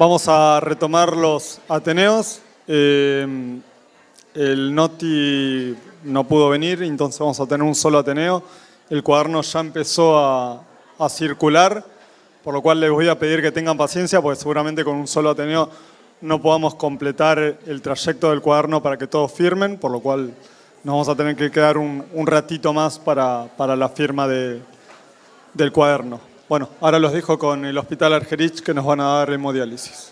Vamos a retomar los Ateneos. Eh, el Noti no pudo venir, entonces vamos a tener un solo Ateneo. El cuaderno ya empezó a, circular, por lo cual les voy a pedir que tengan paciencia, porque seguramente con un solo Ateneo no podamos completar el trayecto del cuaderno para que todos firmen, por lo cual nos vamos a tener que quedar un, ratito más para, la firma del cuaderno. Bueno, ahora los dejo con el Hospital Argerich que nos van a dar hemodiálisis.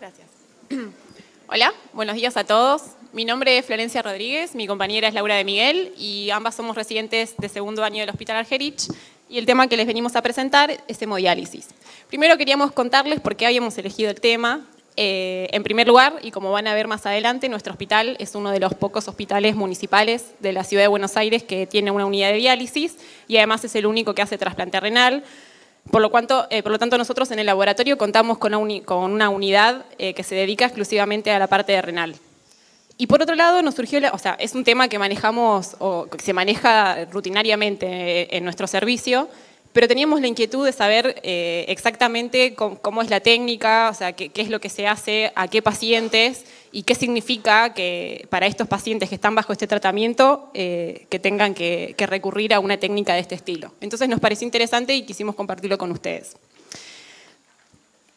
Gracias. Hola, buenos días a todos. Mi nombre es Florencia Rodríguez, mi compañera es Laura de Miguel y ambas somos residentes de segundo año del Hospital Argerich y el tema que les venimos a presentar es hemodiálisis. Primero queríamos contarles por qué habíamos elegido el tema, eh, en primer lugar, y como van a ver más adelante, nuestro hospital es uno de los pocos hospitales municipales de la Ciudad de Buenos Aires que tiene una unidad de diálisis y además es el único que hace trasplante renal. Por lo, eh, tanto, nosotros en el laboratorio contamos con una, unidad eh, que se dedica exclusivamente a la parte de renal. Y por otro lado, nos surgió, es un tema que manejamos o que se maneja rutinariamente en nuestro servicio, pero teníamos la inquietud de saber eh, exactamente cómo, es la técnica, o sea, qué, es lo que se hace, a qué pacientes y qué significa que para estos pacientes que están bajo este tratamiento eh, que tengan que, recurrir a una técnica de este estilo. Entonces nos pareció interesante y quisimos compartirlo con ustedes.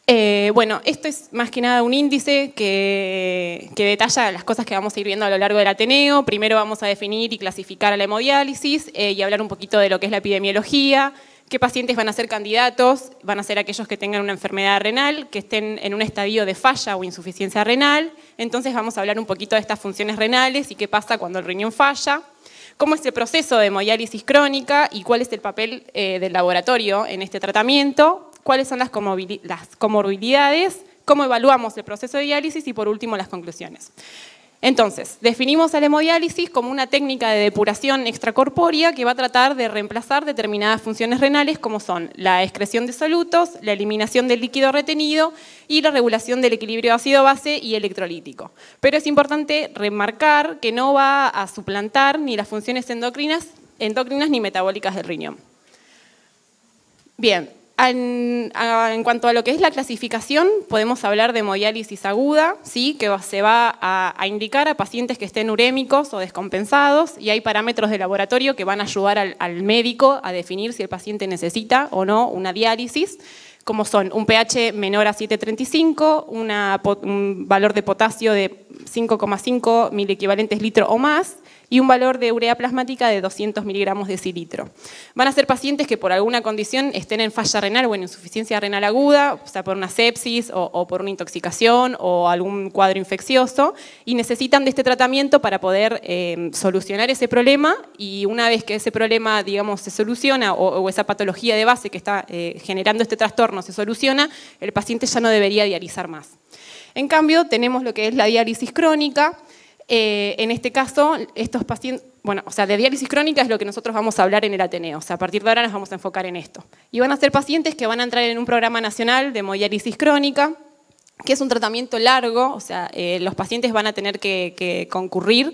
Eh, bueno, esto es más que nada un índice que, que detalla las cosas que vamos a ir viendo a lo largo del Ateneo. Primero vamos a definir y clasificar a la hemodiálisis y hablar un poquito de lo que es la epidemiología, qué pacientes van a ser candidatos, van a ser aquellos que tengan una enfermedad renal, que estén en un estadio de falla o insuficiencia renal. Entonces vamos a hablar un poquito de estas funciones renales y qué pasa cuando el riñón falla, cómo es el proceso de hemodiálisis crónica y cuál es el papel eh, del laboratorio en este tratamiento, cuáles son las, comorbilidades, cómo evaluamos el proceso de diálisis y por último las conclusiones. Entonces, definimos el hemodiálisis como una técnica de depuración extracorpórea que va a tratar de reemplazar determinadas funciones renales como son la excreción de solutos, la eliminación del líquido retenido y la regulación del equilibrio ácido-base y electrolítico. Pero es importante remarcar que no va a suplantar ni las funciones endocrinas, endocrinas ni metabólicas del riñón. Bien, en, cuanto a lo que es la clasificación, podemos hablar de hemodiálisis aguda, ¿sí? que se va a, indicar a pacientes que estén urémicos o descompensados y hay parámetros de laboratorio que van a ayudar al, médico a definir si el paciente necesita o no una diálisis, como son un pH menor a 7.35, un valor de potasio de 5,5 mil equivalentes litro o más, y un valor de urea plasmática de 200 miligramos de cilitro. Van a ser pacientes que por alguna condición estén en falla renal o en insuficiencia renal aguda, o sea, por una sepsis o, por una intoxicación o algún cuadro infeccioso, y necesitan de este tratamiento para poder eh, solucionar ese problema y una vez que ese problema, digamos, se soluciona o, esa patología de base que está eh, generando este trastorno se soluciona, el paciente ya no debería dializar más. En cambio, tenemos lo que es la diálisis crónica, eh, en este caso, estos pacientes, bueno, o sea, de diálisis crónica es lo que nosotros vamos a hablar en el Ateneo, o sea, a partir de ahora nos vamos a enfocar en esto. Y van a ser pacientes que van a entrar en un programa nacional de hemodiálisis crónica, que es un tratamiento largo, o sea, eh, los pacientes van a tener que, concurrir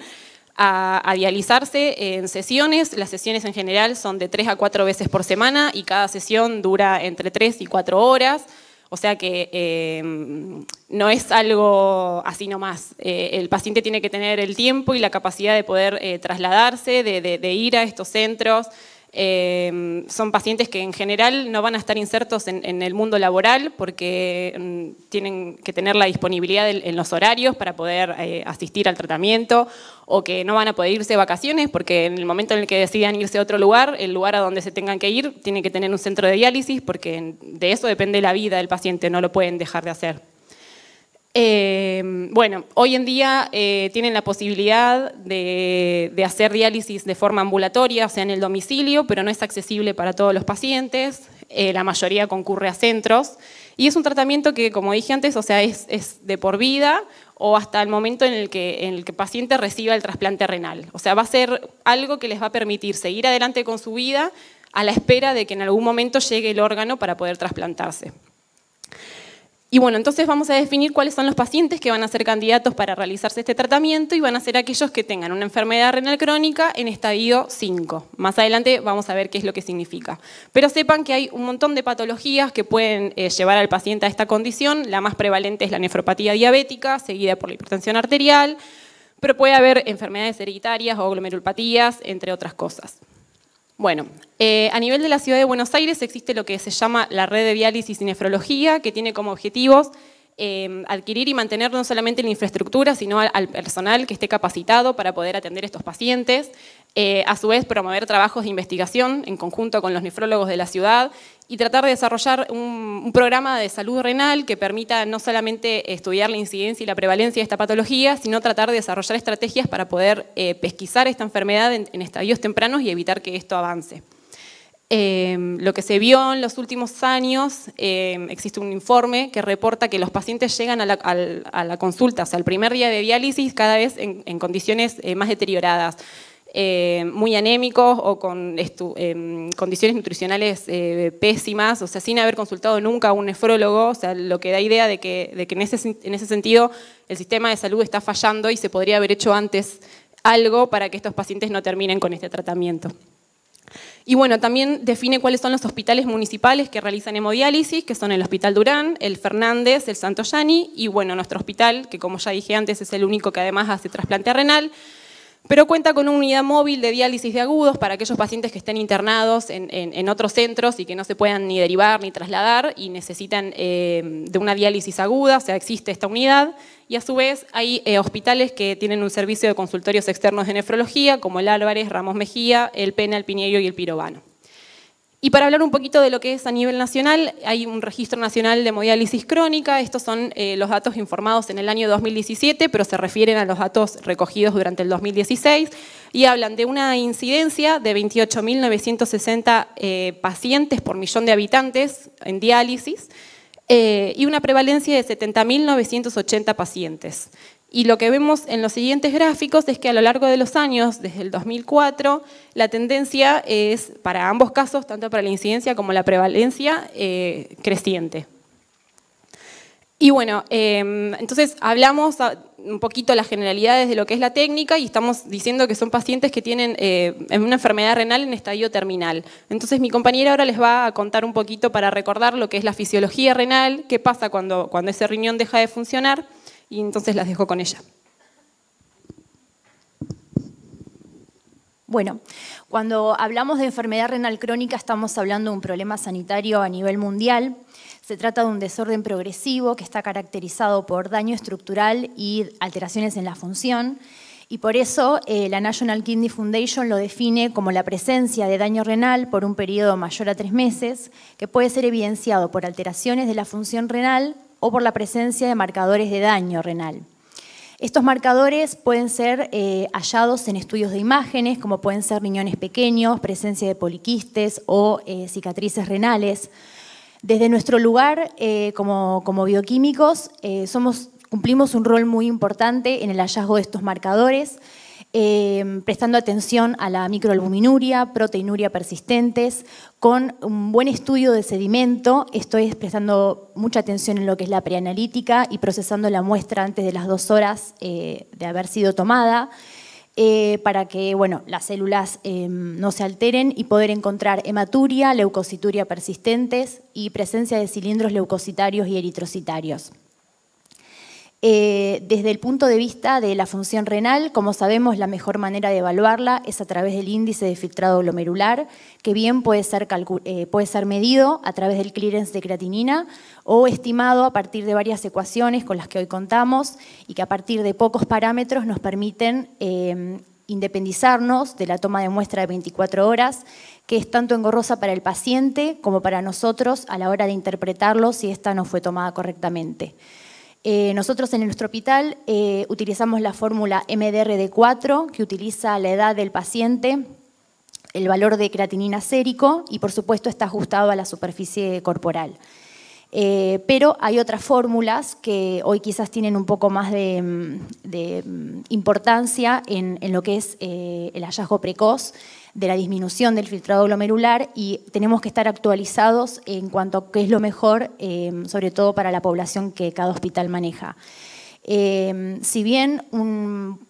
a, dializarse en sesiones. Las sesiones en general son de 3 a 4 veces por semana y cada sesión dura entre 3 y 4 horas. O sea que em, no es algo así nomás. Eh, el paciente tiene que tener el tiempo y la capacidad de poder eh, trasladarse, de ir a estos centros. Em, son pacientes que en general no van a estar insertos en, el mundo laboral porque mm, tienen que tener la disponibilidad en los horarios para poder eh, asistir al tratamiento o que no van a poder irse de vacaciones porque en el momento en el que decidan irse a otro lugar, el lugar a donde se tengan que ir tiene que tener un centro de diálisis porque de eso depende la vida del paciente, no lo pueden dejar de hacer. Eh, bueno, hoy en día eh, tienen la posibilidad de, hacer diálisis de forma ambulatoria, o sea, en el domicilio, pero no es accesible para todos los pacientes. Eh, la mayoría concurre a centros. Y es un tratamiento que, como dije antes, o sea, es, de por vida o hasta el momento en el, que, en el que el paciente reciba el trasplante renal. O sea, va a ser algo que les va a permitir seguir adelante con su vida a la espera de que en algún momento llegue el órgano para poder trasplantarse. Y bueno, entonces vamos a definir cuáles son los pacientes que van a ser candidatos para realizarse este tratamiento y van a ser aquellos que tengan una enfermedad renal crónica en estadio 5. Más adelante vamos a ver qué es lo que significa. Pero sepan que hay un montón de patologías que pueden eh, llevar al paciente a esta condición. La más prevalente es la nefropatía diabética, seguida por la hipertensión arterial, pero puede haber enfermedades hereditarias o glomerulpatías, entre otras cosas. Bueno, eh, a nivel de la ciudad de Buenos Aires existe lo que se llama la red de diálisis y nefrología, que tiene como objetivos Em, adquirir y mantener no solamente la infraestructura, sino al, personal que esté capacitado para poder atender estos pacientes, eh, a su vez promover trabajos de investigación en conjunto con los nefrólogos de la ciudad y tratar de desarrollar un, programa de salud renal que permita no solamente estudiar la incidencia y la prevalencia de esta patología, sino tratar de desarrollar estrategias para poder eh, pesquisar esta enfermedad en estadios tempranos y evitar que esto avance. Em, lo que se vio en los últimos años, em, existe un informe que reporta que los pacientes llegan a la, consulta, o sea, al primer día de diálisis, cada vez en, condiciones eh, más deterioradas, eh, muy anémicos o con em, condiciones nutricionales eh, pésimas, o sea, sin haber consultado nunca a un nefrólogo, o sea, lo que da idea de que, en ese sentido el sistema de salud está fallando y se podría haber hecho antes algo para que estos pacientes no terminen con este tratamiento. Y bueno, también define cuáles son los hospitales municipales que realizan hemodiálisis, que son el Hospital Durán, el Fernández, el Santoyani y bueno, nuestro hospital, que como ya dije antes es el único que además hace trasplante renal, pero cuenta con una unidad móvil de diálisis de agudos para aquellos pacientes que estén internados en, otros centros y que no se puedan ni derivar ni trasladar y necesitan eh, de una diálisis aguda, o sea, existe esta unidad. Y a su vez hay eh, hospitales que tienen un servicio de consultorios externos de nefrología, como el Álvarez, Ramos Mejía, el Pena, el y el Pirovano. Y para hablar un poquito de lo que es a nivel nacional, hay un registro nacional de hemodiálisis crónica, estos son eh, los datos informados en el año 2017, pero se refieren a los datos recogidos durante el 2016, y hablan de una incidencia de 28.960 eh, pacientes por millón de habitantes en diálisis, eh, y una prevalencia de 70.980 pacientes. Y lo que vemos en los siguientes gráficos es que a lo largo de los años, desde el 2004, la tendencia es, para ambos casos, tanto para la incidencia como la prevalencia, eh, creciente. Y bueno, em, entonces hablamos un poquito las generalidades de lo que es la técnica y estamos diciendo que son pacientes que tienen eh, una enfermedad renal en estadio terminal. Entonces mi compañera ahora les va a contar un poquito para recordar lo que es la fisiología renal, qué pasa cuando, cuando ese riñón deja de funcionar y entonces las dejo con ella. Bueno, cuando hablamos de enfermedad renal crónica estamos hablando de un problema sanitario a nivel mundial. Se trata de un desorden progresivo que está caracterizado por daño estructural y alteraciones en la función. Y por eso eh, la National Kidney Foundation lo define como la presencia de daño renal por un periodo mayor a tres meses, que puede ser evidenciado por alteraciones de la función renal, o por la presencia de marcadores de daño renal. Estos marcadores pueden ser eh, hallados en estudios de imágenes, como pueden ser riñones pequeños, presencia de poliquistes o eh, cicatrices renales. Desde nuestro lugar, eh, como, como, bioquímicos, cumplimos un rol muy importante en el hallazgo de estos marcadores, Em, prestando atención a la microalbuminuria, proteinuria persistentes, con un buen estudio de sedimento, estoy prestando mucha atención en lo que es la preanalítica y procesando la muestra antes de las dos horas eh, de haber sido tomada. Eh, para que las células em, no se alteren y poder encontrar hematuria, leucocituria persistentes y presencia de cilindros leucocitarios y eritrocitarios. Eh, desde el punto de vista de la función renal, como sabemos, la mejor manera de evaluarla es a través del índice de filtrado glomerular, que bien eh, puede ser, medido a través del clearance de creatinina o estimado a partir de varias ecuaciones con las que hoy contamos y que a partir de pocos parámetros nos permiten em, independizarnos de la toma de muestra de 24 horas, que es tanto engorrosa para el paciente como para nosotros a la hora de interpretarlo si esta no fue tomada correctamente. Eh, nosotros en nuestro hospital eh, utilizamos la fórmula MDRD4, que utiliza la edad del paciente, el valor de creatinina sérico y, por supuesto, está ajustado a la superficie corporal. Eh, pero hay otras fórmulas que hoy quizás tienen un poco más de, mm, mm, importancia en, lo que es el hallazgo precoz de la disminución del filtrado glomerular y tenemos que estar actualizados en cuanto a qué es lo mejor, em, sobre todo para la población que cada hospital maneja. Em, si bien un,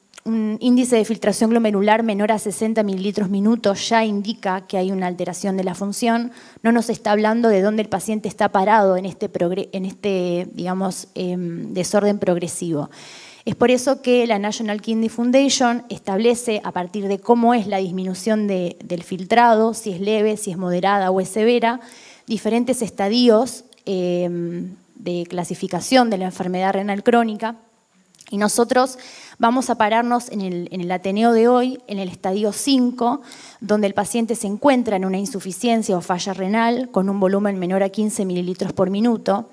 índice de filtración glomerular menor a 60 mililitros minuto ya indica que hay una alteración de la función, no nos está hablando de dónde el paciente está parado en este, en este digamos, em, desorden progresivo. Es por eso que la National Kidney Foundation establece a partir de cómo es la disminución del filtrado, si es leve, si es moderada o es severa, diferentes estadios em, de clasificación de la enfermedad renal crónica. Y nosotros vamos a pararnos en el, en el, Ateneo de hoy, en el estadio 5, donde el paciente se encuentra en una insuficiencia o falla renal con un volumen menor a 15 mililitros por minuto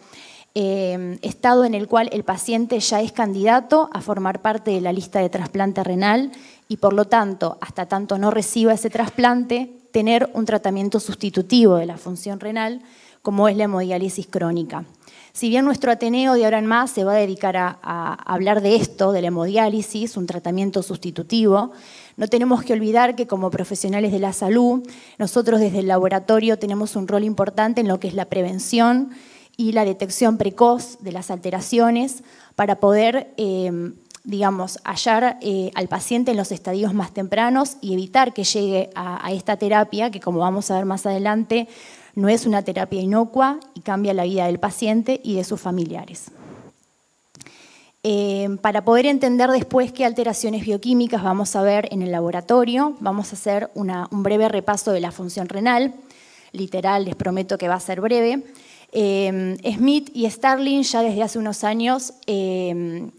Em, estado en el cual el paciente ya es candidato a formar parte de la lista de trasplante renal y por lo tanto, hasta tanto no reciba ese trasplante, tener un tratamiento sustitutivo de la función renal como es la hemodiálisis crónica. Si bien nuestro Ateneo de ahora en más se va a dedicar a, a, hablar de esto, de la hemodiálisis, un tratamiento sustitutivo, no tenemos que olvidar que como profesionales de la salud, nosotros desde el laboratorio tenemos un rol importante en lo que es la prevención y la detección precoz de las alteraciones para poder, eh, digamos, hallar eh, al paciente en los estadios más tempranos y evitar que llegue a, esta terapia, que como vamos a ver más adelante, no es una terapia inocua y cambia la vida del paciente y de sus familiares. Eh, para poder entender después qué alteraciones bioquímicas vamos a ver en el laboratorio, vamos a hacer un breve repaso de la función renal, literal, les prometo que va a ser breve. Em, Smith y Starling ya desde hace unos años em,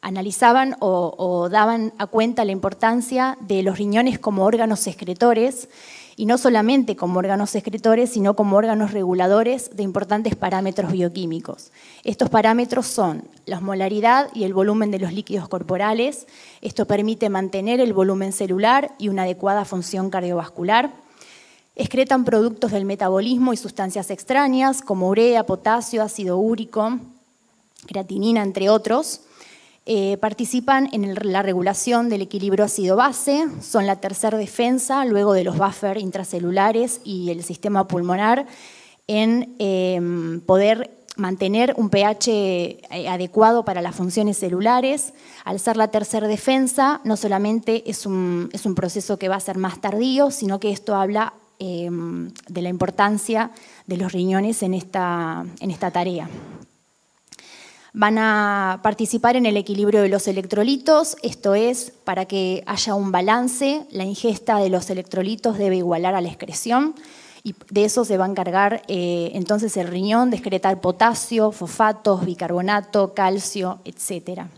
analizaban o, daban a cuenta la importancia de los riñones como órganos excretores y no solamente como órganos excretores sino como órganos reguladores de importantes parámetros bioquímicos. Estos parámetros son la osmolaridad y el volumen de los líquidos corporales. Esto permite mantener el volumen celular y una adecuada función cardiovascular. Excretan productos del metabolismo y sustancias extrañas como urea, potasio, ácido úrico, creatinina, entre otros. Eh, participan en la regulación del equilibrio ácido-base, son la tercera defensa luego de los buffers intracelulares y el sistema pulmonar en em, poder mantener un pH eh, adecuado para las funciones celulares. Al ser la tercera defensa, no solamente es un, proceso que va a ser más tardío, sino que esto habla Em, de la importancia de los riñones en esta, tarea. Van a participar en el equilibrio de los electrolitos, esto es, para que haya un balance, la ingesta de los electrolitos debe igualar a la excreción y de eso se va a encargar eh, entonces el riñón, de excretar potasio, fosfatos, bicarbonato, calcio, etcétera.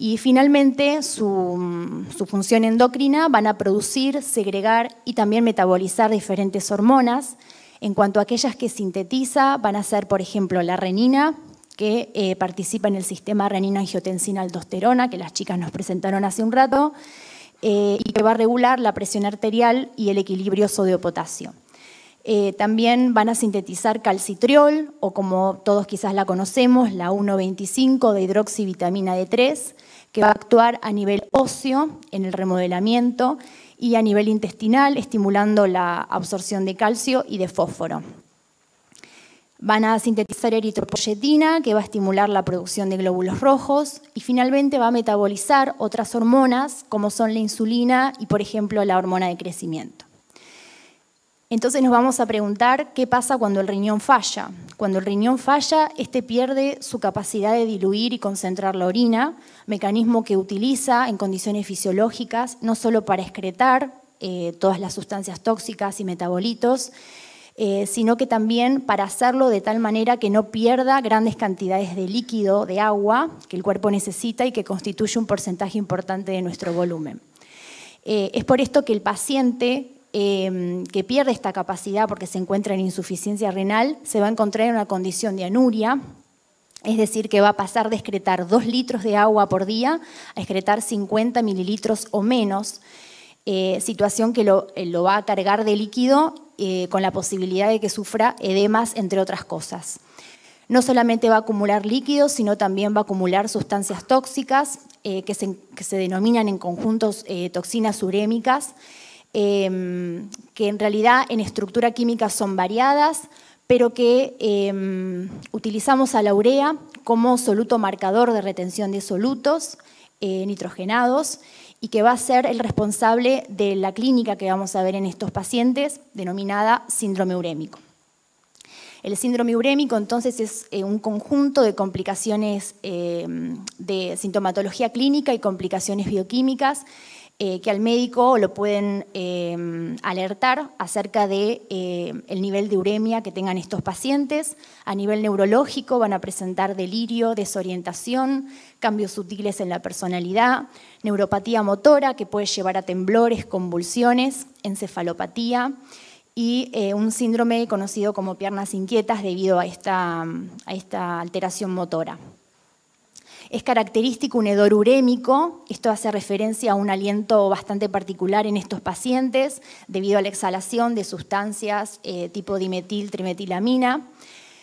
Y finalmente, su, función endocrina van a producir, segregar y también metabolizar diferentes hormonas. En cuanto a aquellas que sintetiza, van a ser, por ejemplo, la renina, que eh, participa en el sistema renina-angiotensina-aldosterona, que las chicas nos presentaron hace un rato, eh, y que va a regular la presión arterial y el equilibrio sodio-potasio. Eh, también van a sintetizar calcitriol, o como todos quizás la conocemos, la 1,25 de hidroxivitamina D3, que va a actuar a nivel óseo, en el remodelamiento, y a nivel intestinal, estimulando la absorción de calcio y de fósforo. Van a sintetizar eritropoyetina, que va a estimular la producción de glóbulos rojos, y finalmente va a metabolizar otras hormonas, como son la insulina y, por ejemplo, la hormona de crecimiento. Entonces nos vamos a preguntar qué pasa cuando el riñón falla. Cuando el riñón falla, este pierde su capacidad de diluir y concentrar la orina, mecanismo que utiliza en condiciones fisiológicas, no solo para excretar eh, todas las sustancias tóxicas y metabolitos, eh, sino que también para hacerlo de tal manera que no pierda grandes cantidades de líquido, de agua, que el cuerpo necesita y que constituye un porcentaje importante de nuestro volumen. Eh, es por esto que el paciente Em, que pierde esta capacidad porque se encuentra en insuficiencia renal, se va a encontrar en una condición de anuria, es decir, que va a pasar de excretar 2 litros de agua por día a excretar 50 mililitros o menos, eh, situación que eh, lo, va a cargar de líquido eh, con la posibilidad de que sufra edemas, entre otras cosas. No solamente va a acumular líquidos, sino también va a acumular sustancias tóxicas que, se, denominan en conjuntos toxinas urémicas Em, que en realidad en estructura química son variadas, pero que em, utilizamos a la urea como soluto marcador de retención de solutos eh, nitrogenados y que va a ser el responsable de la clínica que vamos a ver en estos pacientes, denominada síndrome urémico. El síndrome urémico entonces es eh, un conjunto de complicaciones em, de sintomatología clínica y complicaciones bioquímicas eh, que al médico lo pueden em, alertar acerca del de, eh, el nivel de uremia que tengan estos pacientes. A nivel neurológico van a presentar delirio, desorientación, cambios sutiles en la personalidad, neuropatía motora que puede llevar a temblores, convulsiones, encefalopatía y eh, un síndrome conocido como piernas inquietas debido a esta alteración motora. Es característico un hedor urémico, esto hace referencia a un aliento bastante particular en estos pacientes debido a la exhalación de sustancias eh, tipo dimetil, trimetilamina.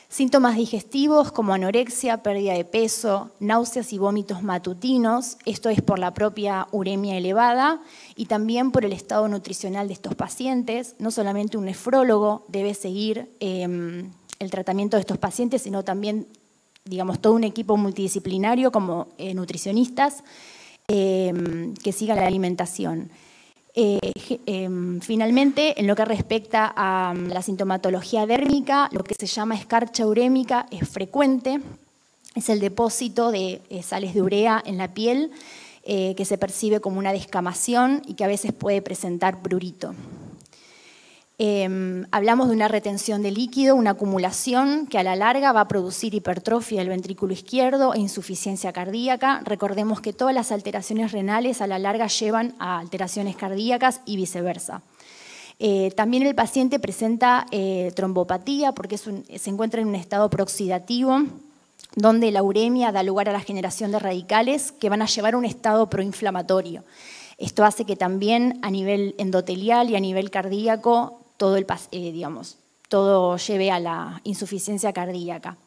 Síntomas digestivos como anorexia, pérdida de peso, náuseas y vómitos matutinos, esto es por la propia uremia elevada y también por el estado nutricional de estos pacientes. No solamente un nefrólogo debe seguir em, el tratamiento de estos pacientes, sino también digamos, todo un equipo multidisciplinario como eh, nutricionistas em, que siga la alimentación. Eh, em, finalmente, en lo que respecta a mm, la sintomatología dérmica, lo que se llama escarcha urémica es frecuente, es el depósito de eh, sales de urea en la piel que se percibe como una descamación y que a veces puede presentar prurito. Em, hablamos de una retención de líquido, una acumulación que a la larga va a producir hipertrofia del ventrículo izquierdo e insuficiencia cardíaca. Recordemos que todas las alteraciones renales a la larga llevan a alteraciones cardíacas y viceversa. Eh, también el paciente presenta eh, trombopatía porque se encuentra en un estado proxidativo donde la uremia da lugar a la generación de radicales que van a llevar a un estado proinflamatorio. Esto hace que también a nivel endotelial y a nivel cardíaco todo el, eh, digamos, todo lleve a la insuficiencia cardíaca.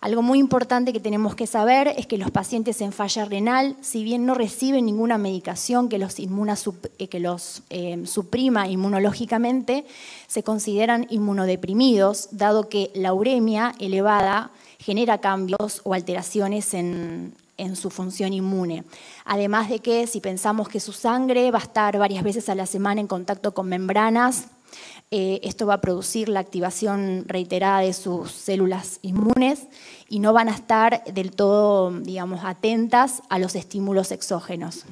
Algo muy importante que tenemos que saber es que los pacientes en falla renal, si bien no reciben ninguna medicación que los, eh, que los eh, suprima inmunológicamente, se consideran inmunodeprimidos, dado que la uremia elevada genera cambios o alteraciones en, en su función inmune. Además de que si pensamos que su sangre va a estar varias veces a la semana en contacto con membranas, eh, esto va a producir la activación reiterada de sus células inmunes y no van a estar del todo, digamos, atentas a los estímulos exógenos.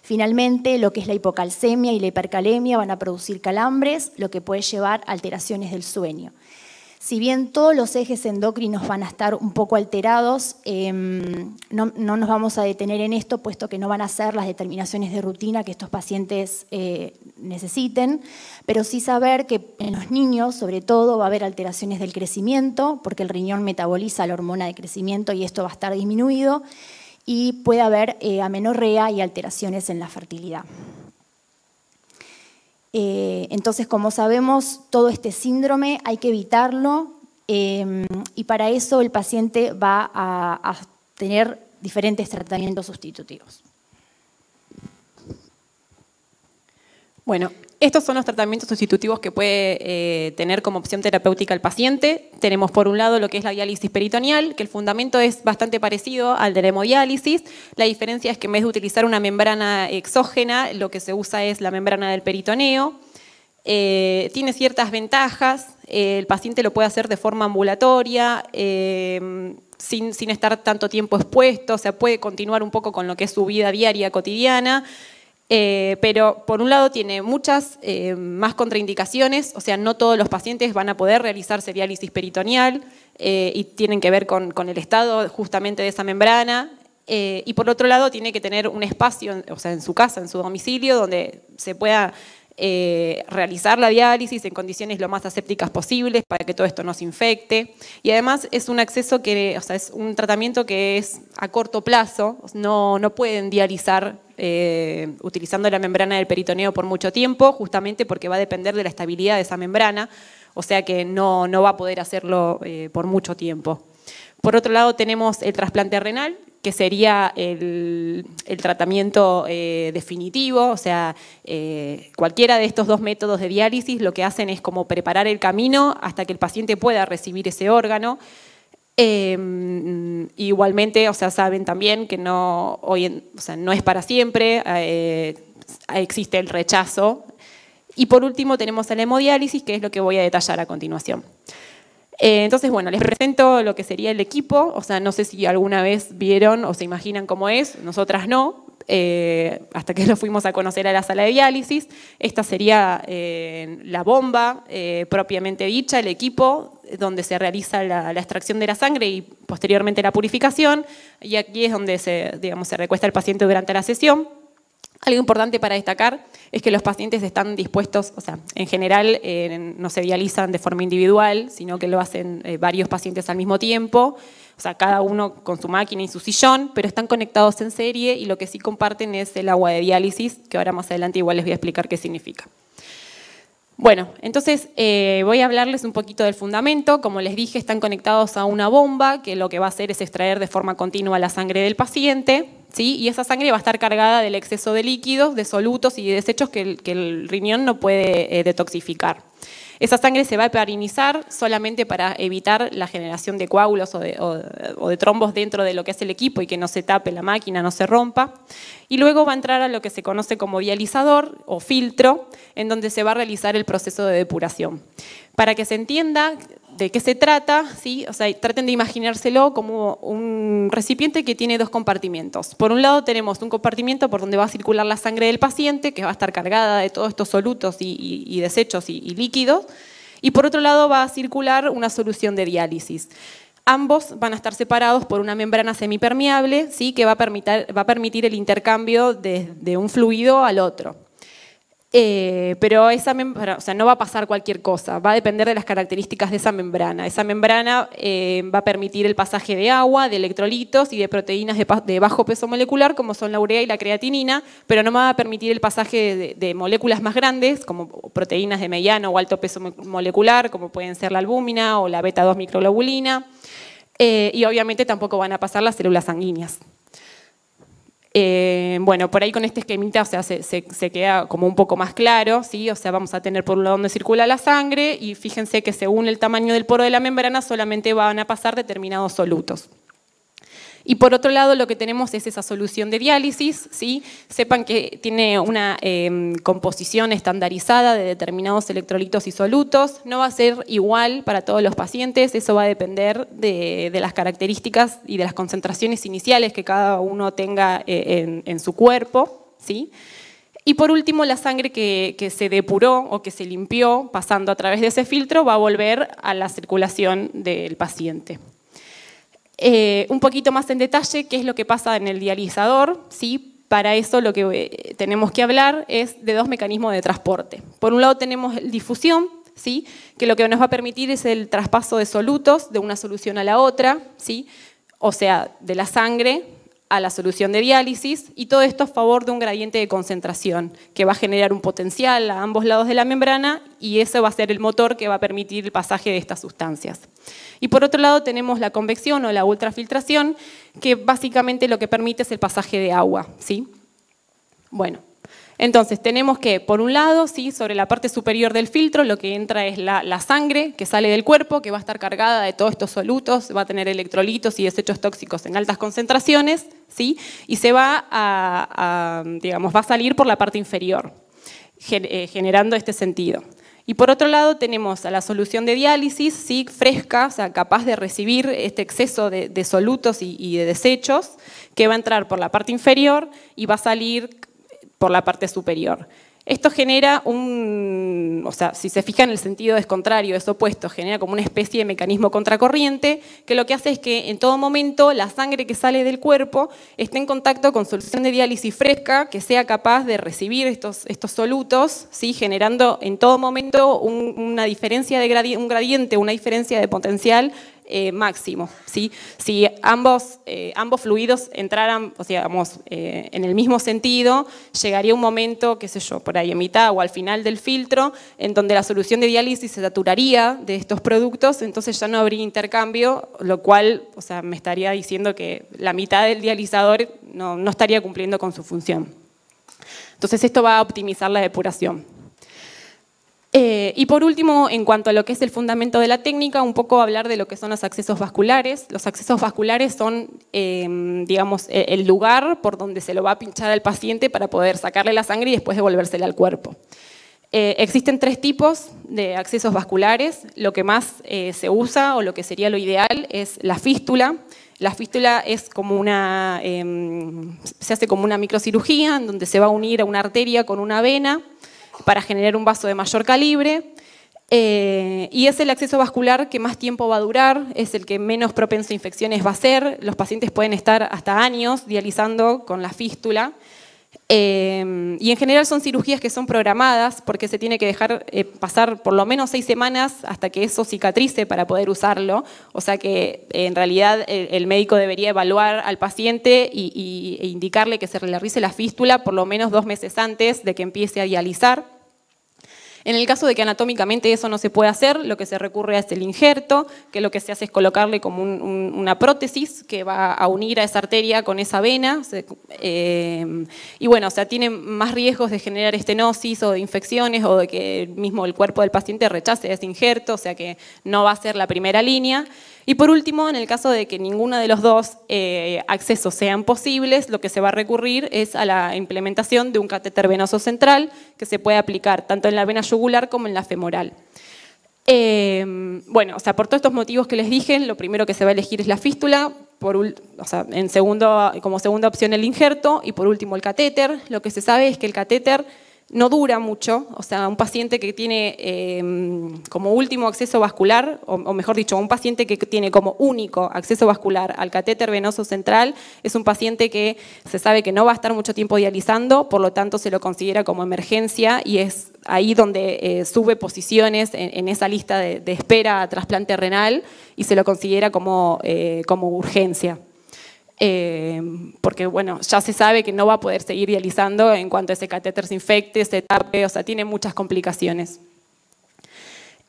Finalmente, lo que es la hipocalcemia y la hipercalemia van a producir calambres, lo que puede llevar a alteraciones del sueño si bien todos los ejes endocrinos van a estar un poco alterados, em, no, nos vamos a detener en esto, puesto que no van a ser las determinaciones de rutina que estos pacientes eh, necesiten, pero sí saber que en los niños, sobre todo, va a haber alteraciones del crecimiento, porque el riñón metaboliza la hormona de crecimiento y esto va a estar disminuido, y puede haber eh, amenorrea y alteraciones en la fertilidad. Eh, entonces, como sabemos, todo este síndrome hay que evitarlo em, y para eso el paciente va a, a tener diferentes tratamientos sustitutivos. Bueno, estos son los tratamientos sustitutivos que puede eh, tener como opción terapéutica el paciente. Tenemos por un lado lo que es la diálisis peritoneal, que el fundamento es bastante parecido al de la hemodiálisis. La diferencia es que en vez de utilizar una membrana exógena, lo que se usa es la membrana del peritoneo. Eh, tiene ciertas ventajas, eh, el paciente lo puede hacer de forma ambulatoria, sin, estar tanto tiempo expuesto, o sea, puede continuar un poco con lo que es su vida diaria, cotidiana, eh, pero por un lado tiene muchas eh, más contraindicaciones, o sea, no todos los pacientes van a poder realizarse diálisis peritoneal eh, y tienen que ver con, con, el estado justamente de esa membrana. y por otro lado tiene que tener un espacio, o sea, en su casa, en su domicilio, donde se pueda eh, realizar la diálisis en condiciones lo más asépticas posibles para que todo esto no se infecte. Y además es un acceso que, o sea, es un tratamiento que es a corto plazo, no, pueden dializar eh, utilizando la membrana del peritoneo por mucho tiempo, justamente porque va a depender de la estabilidad de esa membrana, o sea que no, va a poder hacerlo eh, por mucho tiempo. Por otro lado tenemos el trasplante renal, que sería el, tratamiento eh, definitivo, o sea, eh, cualquiera de estos dos métodos de diálisis lo que hacen es como preparar el camino hasta que el paciente pueda recibir ese órgano. Em, igualmente, o sea, saben también que no, no es para siempre, eh, existe el rechazo. Y por último tenemos el hemodiálisis, que es lo que voy a detallar a continuación. Eh, entonces, bueno, les presento lo que sería el equipo, o sea, no sé si alguna vez vieron o se imaginan cómo es, nosotras no, eh, hasta que lo fuimos a conocer a la sala de diálisis. Esta sería eh, la bomba propiamente dicha, el equipo donde se realiza la, extracción de la sangre y posteriormente la purificación. Y aquí es donde se, digamos, se recuesta el paciente durante la sesión. Algo importante para destacar es que los pacientes están dispuestos, o sea, en general eh, no se dializan de forma individual, sino que lo hacen eh, varios pacientes al mismo tiempo, o sea, cada uno con su máquina y su sillón, pero están conectados en serie y lo que sí comparten es el agua de diálisis, que ahora más adelante igual les voy a explicar qué significa. Bueno, entonces eh, voy a hablarles un poquito del fundamento. Como les dije, están conectados a una bomba que lo que va a hacer es extraer de forma continua la sangre del paciente y esa sangre va a estar cargada del exceso de líquidos, de solutos y de desechos que el, riñón no puede eh, detoxificar. Esa sangre se va a heparinizar solamente para evitar la generación de coágulos o de, o de, trombos dentro de lo que es el equipo y que no se tape la máquina, no se rompa. Y luego va a entrar a lo que se conoce como dializador o filtro, en donde se va a realizar el proceso de depuración. Para que se entienda de qué se trata, ¿sí? o sea, traten de imaginárselo como un recipiente que tiene dos compartimientos. Por un lado tenemos un compartimiento por donde va a circular la sangre del paciente, que va a estar cargada de todos estos solutos y, desechos y, líquidos, y por otro lado va a circular una solución de diálisis. Ambos van a estar separados por una membrana semipermeable ¿sí? que va a, permitir, el intercambio de un fluido al otro. Eh, pero esa membrana, o sea, no va a pasar cualquier cosa, va a depender de las características de esa membrana. Esa membrana eh, va a permitir el pasaje de agua, de electrolitos y de proteínas de, bajo peso molecular, como son la urea y la creatinina, pero no va a permitir el pasaje de, moléculas más grandes, como proteínas de mediano o alto peso molecular, como pueden ser la albúmina o la beta-2 microglobulina, eh, y obviamente tampoco van a pasar las células sanguíneas. Eh, bueno, por ahí con este esquemita, se, queda como un poco más claro, ¿sí? O sea, vamos a tener por un lado donde circula la sangre y fíjense que según el tamaño del poro de la membrana solamente van a pasar determinados solutos. Y por otro lado, lo que tenemos es esa solución de diálisis, ¿sí? Sepan que tiene una em, composición estandarizada de determinados electrolitos y solutos. no va a ser igual para todos los pacientes, eso va a depender de, las características y de las concentraciones iniciales que cada uno tenga eh, en, su cuerpo, Y por último, la sangre que, se depuró o que se limpió pasando a través de ese filtro va a volver a la circulación del paciente. Eh, un poquito más en detalle qué es lo que pasa en el dializador. ¿sí? Para eso lo que eh, tenemos que hablar es de dos mecanismos de transporte. Por un lado tenemos difusión, ¿sí? que lo que nos va a permitir es el traspaso de solutos de una solución a la otra, ¿sí? o sea, de la sangre a la solución de diálisis y todo esto a favor de un gradiente de concentración que va a generar un potencial a ambos lados de la membrana y eso va a ser el motor que va a permitir el pasaje de estas sustancias. Y por otro lado tenemos la convección o la ultrafiltración que básicamente lo que permite es el pasaje de agua. ¿sí? Bueno, entonces tenemos que, por un lado, ¿sí? sobre la parte superior del filtro lo que entra es la, sangre que sale del cuerpo, que va a estar cargada de todos estos solutos, va a tener electrolitos y desechos tóxicos en altas concentraciones, ¿sí? y se va a, digamos, va a salir por la parte inferior, eh, generando este sentido. Y por otro lado tenemos a la solución de diálisis, ¿sí? fresca, o sea, capaz de recibir este exceso de, solutos y, y, de desechos, que va a entrar por la parte inferior y va a salir por la parte superior. Esto genera un, o sea, si se fija en el sentido es contrario, es opuesto, genera como una especie de mecanismo contracorriente que lo que hace es que en todo momento la sangre que sale del cuerpo esté en contacto con solución de diálisis fresca que sea capaz de recibir estos, estos solutos, ¿sí? generando en todo momento una diferencia de un gradiente, una diferencia de potencial eh, máximo. Si eh, ambos, fluidos entraran, o eh, en el mismo sentido, llegaría un momento, qué sé yo, por ahí a mitad o al final del filtro, en donde la solución de diálisis se saturaría de estos productos, entonces ya no habría intercambio, lo cual o sea, me estaría diciendo que la mitad del dializador no estaría cumpliendo con su función. Entonces esto va a optimizar la depuración. Eh, y por último, en cuanto a lo que es el fundamento de la técnica, un poco hablar de lo que son los accesos vasculares. Los accesos vasculares son, em, digamos, e, el lugar por donde se lo va a pinchar al paciente para poder sacarle la sangre y después devolvérsela al cuerpo. Eh, existen tres tipos de accesos vasculares. Lo que más eh, se usa o lo que sería lo ideal es la fístula, la fístula es como una, em, se hace como una microcirugía en donde se va a unir a una arteria con una vena para generar un vaso de mayor calibre. Eh, y es el acceso vascular que más tiempo va a durar, es el que menos propenso a infecciones va a ser. Los pacientes pueden estar hasta años dializando con la fístula. Em, y en general son cirugías que son programadas porque se tiene que dejar eh, pasar por lo menos seis semanas hasta que eso cicatrice para poder usarlo. O sea que eh, en realidad el, médico debería evaluar al paciente y, e indicarle que se le la fístula por lo menos dos meses antes de que empiece a dializar. En el caso de que anatómicamente eso no se puede hacer, lo que se recurre a es el injerto, que lo que se hace es colocarle como una prótesis que va a unir a esa arteria con esa vena. Eh, y bueno, o sea, tiene más riesgos de generar estenosis o de infecciones o de que mismo el cuerpo del paciente rechace ese injerto, o sea que no va a ser la primera línea. Y por último, en el caso de que ninguno de los dos eh, accesos sean posibles, lo que se va a recurrir es a la implementación de un catéter venoso central que se puede aplicar tanto en la vena yugular como en la femoral. Em, bueno, o sea, por todos estos motivos que les dije, lo primero que se va a elegir es la fístula, en segundo, como segunda opción el injerto y por último el catéter. Lo que se sabe es que el catéter no dura mucho, o sea, un paciente que tiene em, como último acceso vascular, o, mejor dicho, un paciente que tiene como único acceso vascular al catéter venoso central, es un paciente que se sabe que no va a estar mucho tiempo dializando, por lo tanto se lo considera como emergencia y es ahí donde eh, sube posiciones en, esa lista de, espera a trasplante renal y se lo considera como eh, urgencia. Eh, porque bueno, ya se sabe que no va a poder seguir dializando en cuanto ese catéter se infecte, se tape, o sea, tiene muchas complicaciones.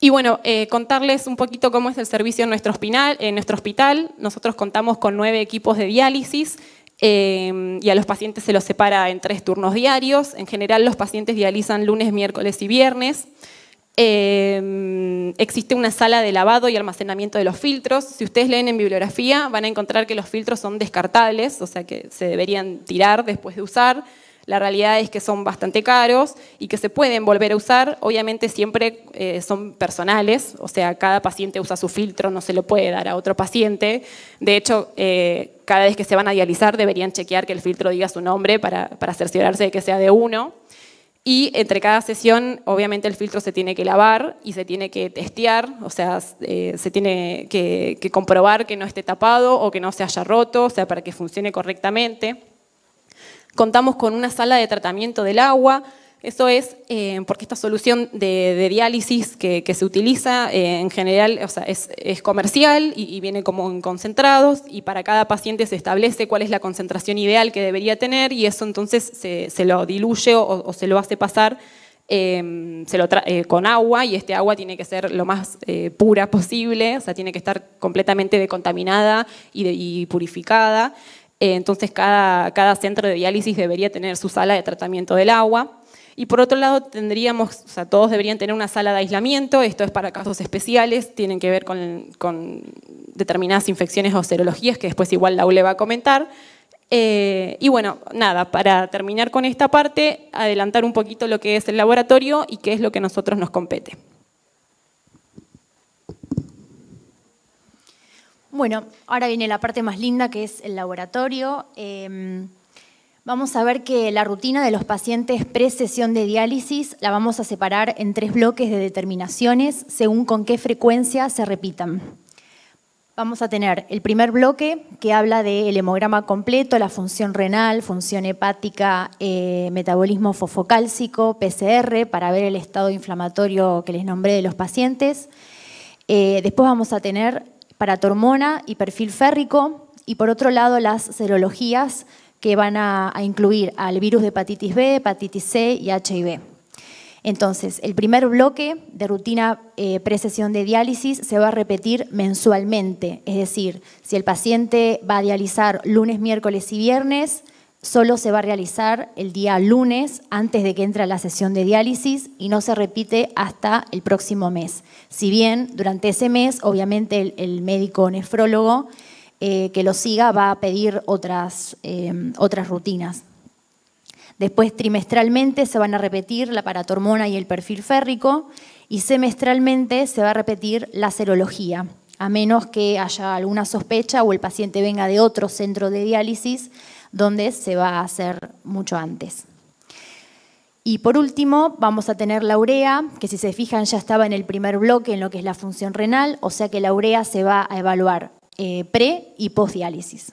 Y bueno, eh, contarles un poquito cómo es el servicio en nuestro, hospital, en nuestro hospital. Nosotros contamos con nueve equipos de diálisis eh, y a los pacientes se los separa en tres turnos diarios. En general los pacientes dializan lunes, miércoles y viernes. Em, existe una sala de lavado y almacenamiento de los filtros. Si ustedes leen en bibliografía, van a encontrar que los filtros son descartables, o sea que se deberían tirar después de usar. La realidad es que son bastante caros y que se pueden volver a usar. Obviamente siempre eh, son personales, o sea, cada paciente usa su filtro, no se lo puede dar a otro paciente. De hecho, eh, cada vez que se van a dializar deberían chequear que el filtro diga su nombre para, para cerciorarse de que sea de uno. Y entre cada sesión, obviamente, el filtro se tiene que lavar y se tiene que testear, o sea, eh, se tiene que, que, comprobar que no esté tapado o que no se haya roto, o sea, para que funcione correctamente. Contamos con una sala de tratamiento del agua, eso es eh, porque esta solución de, diálisis que, se utiliza eh, en general es, comercial y, viene como en concentrados y para cada paciente se establece cuál es la concentración ideal que debería tener y eso entonces se, lo diluye o, se lo hace pasar em, eh, con agua y este agua tiene que ser lo más pura posible, o sea, tiene que estar completamente decontaminada y, purificada. entonces cada centro de diálisis debería tener su sala de tratamiento del agua. Y por otro lado tendríamos, o todos deberían tener una sala de aislamiento, esto es para casos especiales, tienen que ver con, determinadas infecciones o serologías, que después igual le va a comentar. Eh, y bueno, nada, para terminar con esta parte, adelantar un poquito lo que es el laboratorio y qué es lo que a nosotros nos compete. Bueno, ahora viene la parte más linda que es el laboratorio. Eh, Vamos a ver que la rutina de los pacientes pre-sesión de diálisis la vamos a separar en tres bloques de determinaciones según con qué frecuencia se repitan. Vamos a tener el primer bloque que habla del hemograma completo, la función renal, función hepática, eh, metabolismo fosfocálcico, PCR, para ver el estado inflamatorio que les nombré de los pacientes. Eh, después vamos a tener paratormona y perfil férrico, y por otro lado las serologías, que van a, incluir al virus de hepatitis B, hepatitis C y HIV. Entonces, el primer bloque de rutina eh, pre de diálisis se va a repetir mensualmente, es decir, si el paciente va a dializar lunes, miércoles y viernes, solo se va a realizar el día lunes antes de que entre la sesión de diálisis y no se repite hasta el próximo mes. Si bien durante ese mes, obviamente, el, el médico nefrólogo eh, que lo siga va a pedir otras, eh, otras rutinas. Después, trimestralmente, se van a repetir la paratormona y el perfil férrico y semestralmente se va a repetir la serología, a menos que haya alguna sospecha o el paciente venga de otro centro de diálisis donde se va a hacer mucho antes. Y por último, vamos a tener la urea, que si se fijan ya estaba en el primer bloque en lo que es la función renal, o sea que la urea se va a evaluar eh, pre y post diálisis.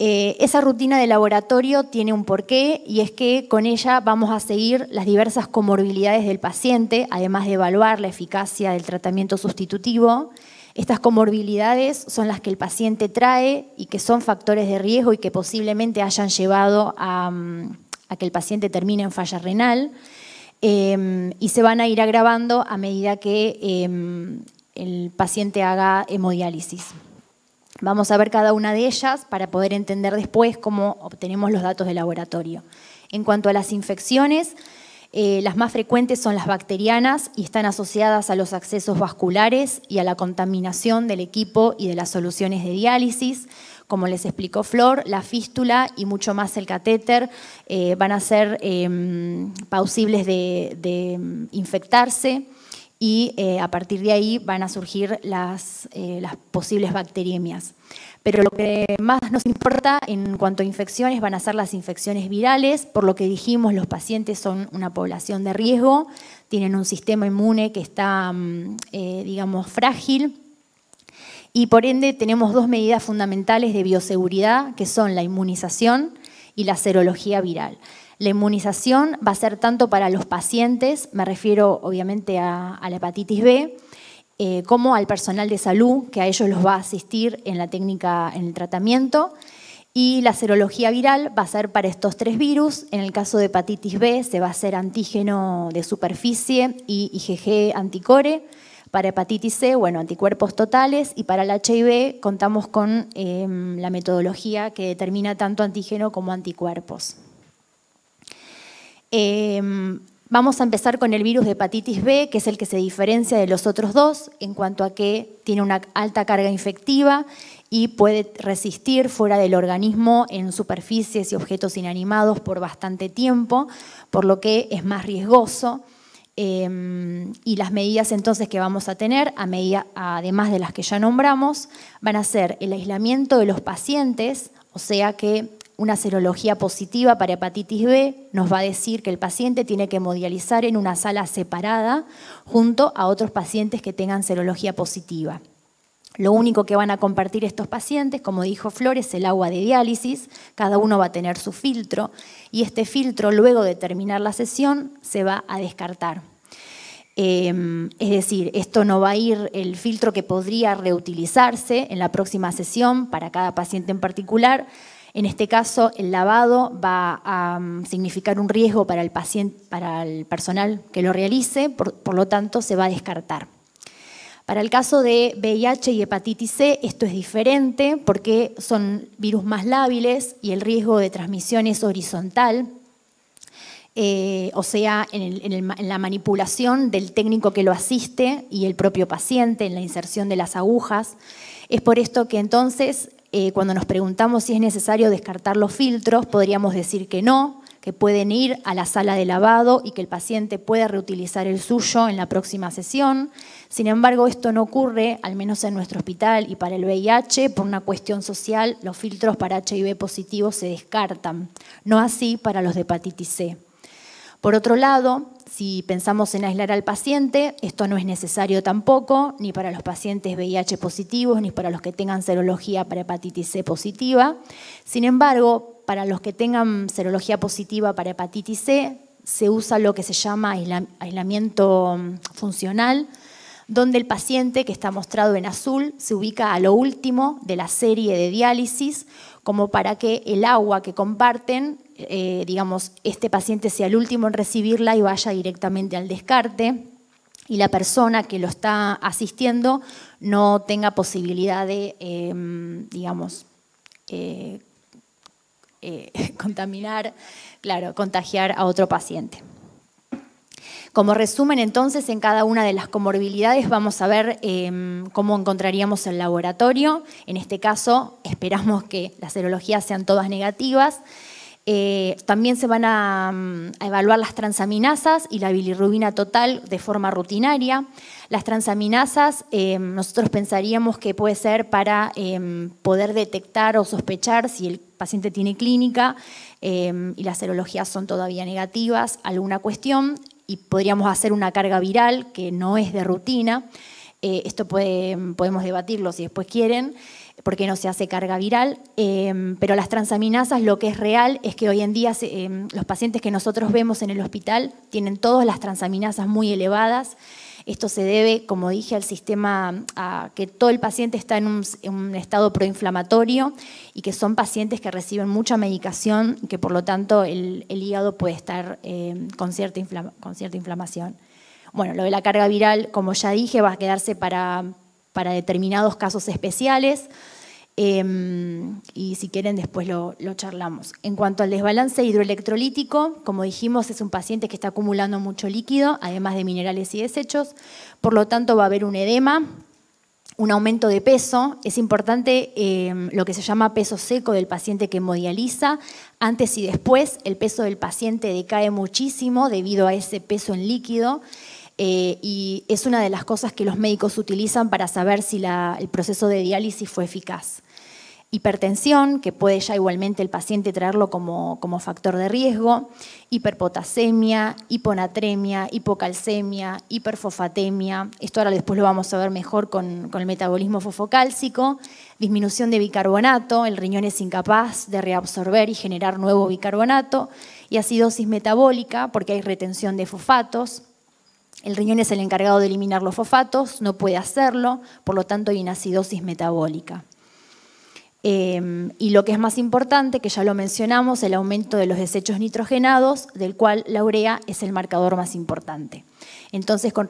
Eh, esa rutina de laboratorio tiene un porqué y es que con ella vamos a seguir las diversas comorbilidades del paciente, además de evaluar la eficacia del tratamiento sustitutivo. Estas comorbilidades son las que el paciente trae y que son factores de riesgo y que posiblemente hayan llevado a, mm, que el paciente termine en falla renal eh, y se van a ir agravando a medida que el paciente haga hemodiálisis. Vamos a ver cada una de ellas para poder entender después cómo obtenemos los datos de laboratorio. En cuanto a las infecciones, eh, las más frecuentes son las bacterianas y están asociadas a los accesos vasculares y a la contaminación del equipo y de las soluciones de diálisis. Como les explicó Flor, la fístula y mucho más el catéter eh, van a ser em, pausibles de em, infectarse y eh, a partir de ahí van a surgir las, eh, posibles bacteriemias. Pero lo que más nos importa en cuanto a infecciones van a ser las infecciones virales, por lo que dijimos los pacientes son una población de riesgo, tienen un sistema inmune que está, mm, eh, digamos, frágil. Y por ende tenemos dos medidas fundamentales de bioseguridad, que son la inmunización y la serología viral. La inmunización va a ser tanto para los pacientes, me refiero obviamente a, la hepatitis B, eh, como al personal de salud, que a ellos los va a asistir en la técnica, en el tratamiento. Y la serología viral va a ser para estos tres virus. En el caso de hepatitis B se va a hacer antígeno de superficie y IgG anticore. Para hepatitis C, bueno, anticuerpos totales. Y para el HIV contamos con eh, la metodología que determina tanto antígeno como anticuerpos. Em, vamos a empezar con el virus de hepatitis B, que es el que se diferencia de los otros dos en cuanto a que tiene una alta carga infectiva y puede resistir fuera del organismo en superficies y objetos inanimados por bastante tiempo, por lo que es más riesgoso. Em, y las medidas entonces que vamos a tener, además de las que ya nombramos, van a ser el aislamiento de los pacientes, o sea que una serología positiva para hepatitis B nos va a decir que el paciente tiene que modializar en una sala separada junto a otros pacientes que tengan serología positiva. Lo único que van a compartir estos pacientes, como dijo Flores, el agua de diálisis, cada uno va a tener su filtro y este filtro luego de terminar la sesión se va a descartar. Em, es decir, esto no va a ir el filtro que podría reutilizarse en la próxima sesión para cada paciente en particular, en este caso, el lavado va a mm, significar un riesgo para el, paciente, para el personal que lo realice, por, lo tanto, se va a descartar. Para el caso de VIH y hepatitis C, esto es diferente porque son virus más lábiles y el riesgo de transmisión es horizontal, eh, o sea, en, la manipulación del técnico que lo asiste y el propio paciente, en la inserción de las agujas. Es por esto que entonces eh, cuando nos preguntamos si es necesario descartar los filtros, podríamos decir que no, que pueden ir a la sala de lavado y que el paciente puede reutilizar el suyo en la próxima sesión. Sin embargo, esto no ocurre, al menos en nuestro hospital y para el VIH, por una cuestión social, los filtros para HIV positivos se descartan, no así para los de hepatitis C. Por otro lado, si pensamos en aislar al paciente, esto no es necesario tampoco, ni para los pacientes VIH positivos, ni para los que tengan serología para hepatitis C positiva. Sin embargo, para los que tengan serología positiva para hepatitis C, se usa lo que se llama aislamiento mm, funcional, donde el paciente que está mostrado en azul se ubica a lo último de la serie de diálisis, como para que el agua que comparten eh, digamos, este paciente sea el último en recibirla y vaya directamente al descarte y la persona que lo está asistiendo no tenga posibilidad de, em, digamos, eh, eh, contaminar, claro, contagiar a otro paciente. Como resumen, entonces, en cada una de las comorbilidades vamos a ver em, cómo encontraríamos el laboratorio. En este caso, esperamos que las serologías sean todas negativas. Eh, también se van mm, a, evaluar las transaminasas y la bilirrubina total de forma rutinaria. Las transaminasas em, nosotros pensaríamos que puede ser para em, poder detectar o sospechar si el paciente tiene clínica em, y las serologías son todavía negativas, alguna cuestión, y podríamos hacer una carga viral que no es de rutina. Eh, esto podemos debatirlo si después quieren porque no se hace carga viral, eh, pero las transaminasas lo que es real es que hoy en día eh, los pacientes que nosotros vemos en el hospital tienen todas las transaminasas muy elevadas. Esto se debe, como dije, al sistema, a que todo el paciente está en un, estado proinflamatorio y que son pacientes que reciben mucha medicación y que por lo tanto el, hígado puede estar eh, con, cierta con cierta inflamación. Bueno, lo de la carga viral, como ya dije, va a quedarse para, para determinados casos especiales. Em, y si quieren después lo, charlamos. En cuanto al desbalance hidroelectrolítico, como dijimos, es un paciente que está acumulando mucho líquido, además de minerales y desechos, por lo tanto va a haber un edema, un aumento de peso, es importante em, lo que se llama peso seco del paciente que hemodializa, antes y después el peso del paciente decae muchísimo debido a ese peso en líquido. Eh, y es una de las cosas que los médicos utilizan para saber si el proceso de diálisis fue eficaz hipertensión, que puede ya igualmente el paciente traerlo como, factor de riesgo, hiperpotasemia, hiponatremia, hipocalcemia, hiperfosfatemia, esto ahora después lo vamos a ver mejor con, el metabolismo fofocálcico, disminución de bicarbonato, el riñón es incapaz de reabsorber y generar nuevo bicarbonato, y acidosis metabólica, porque hay retención de fosfatos, el riñón es el encargado de eliminar los fosfatos, no puede hacerlo, por lo tanto hay una acidosis metabólica. Em, y lo que es más importante, que ya lo mencionamos, el aumento de los desechos nitrogenados, del cual la urea es el marcador más importante. Entonces, con,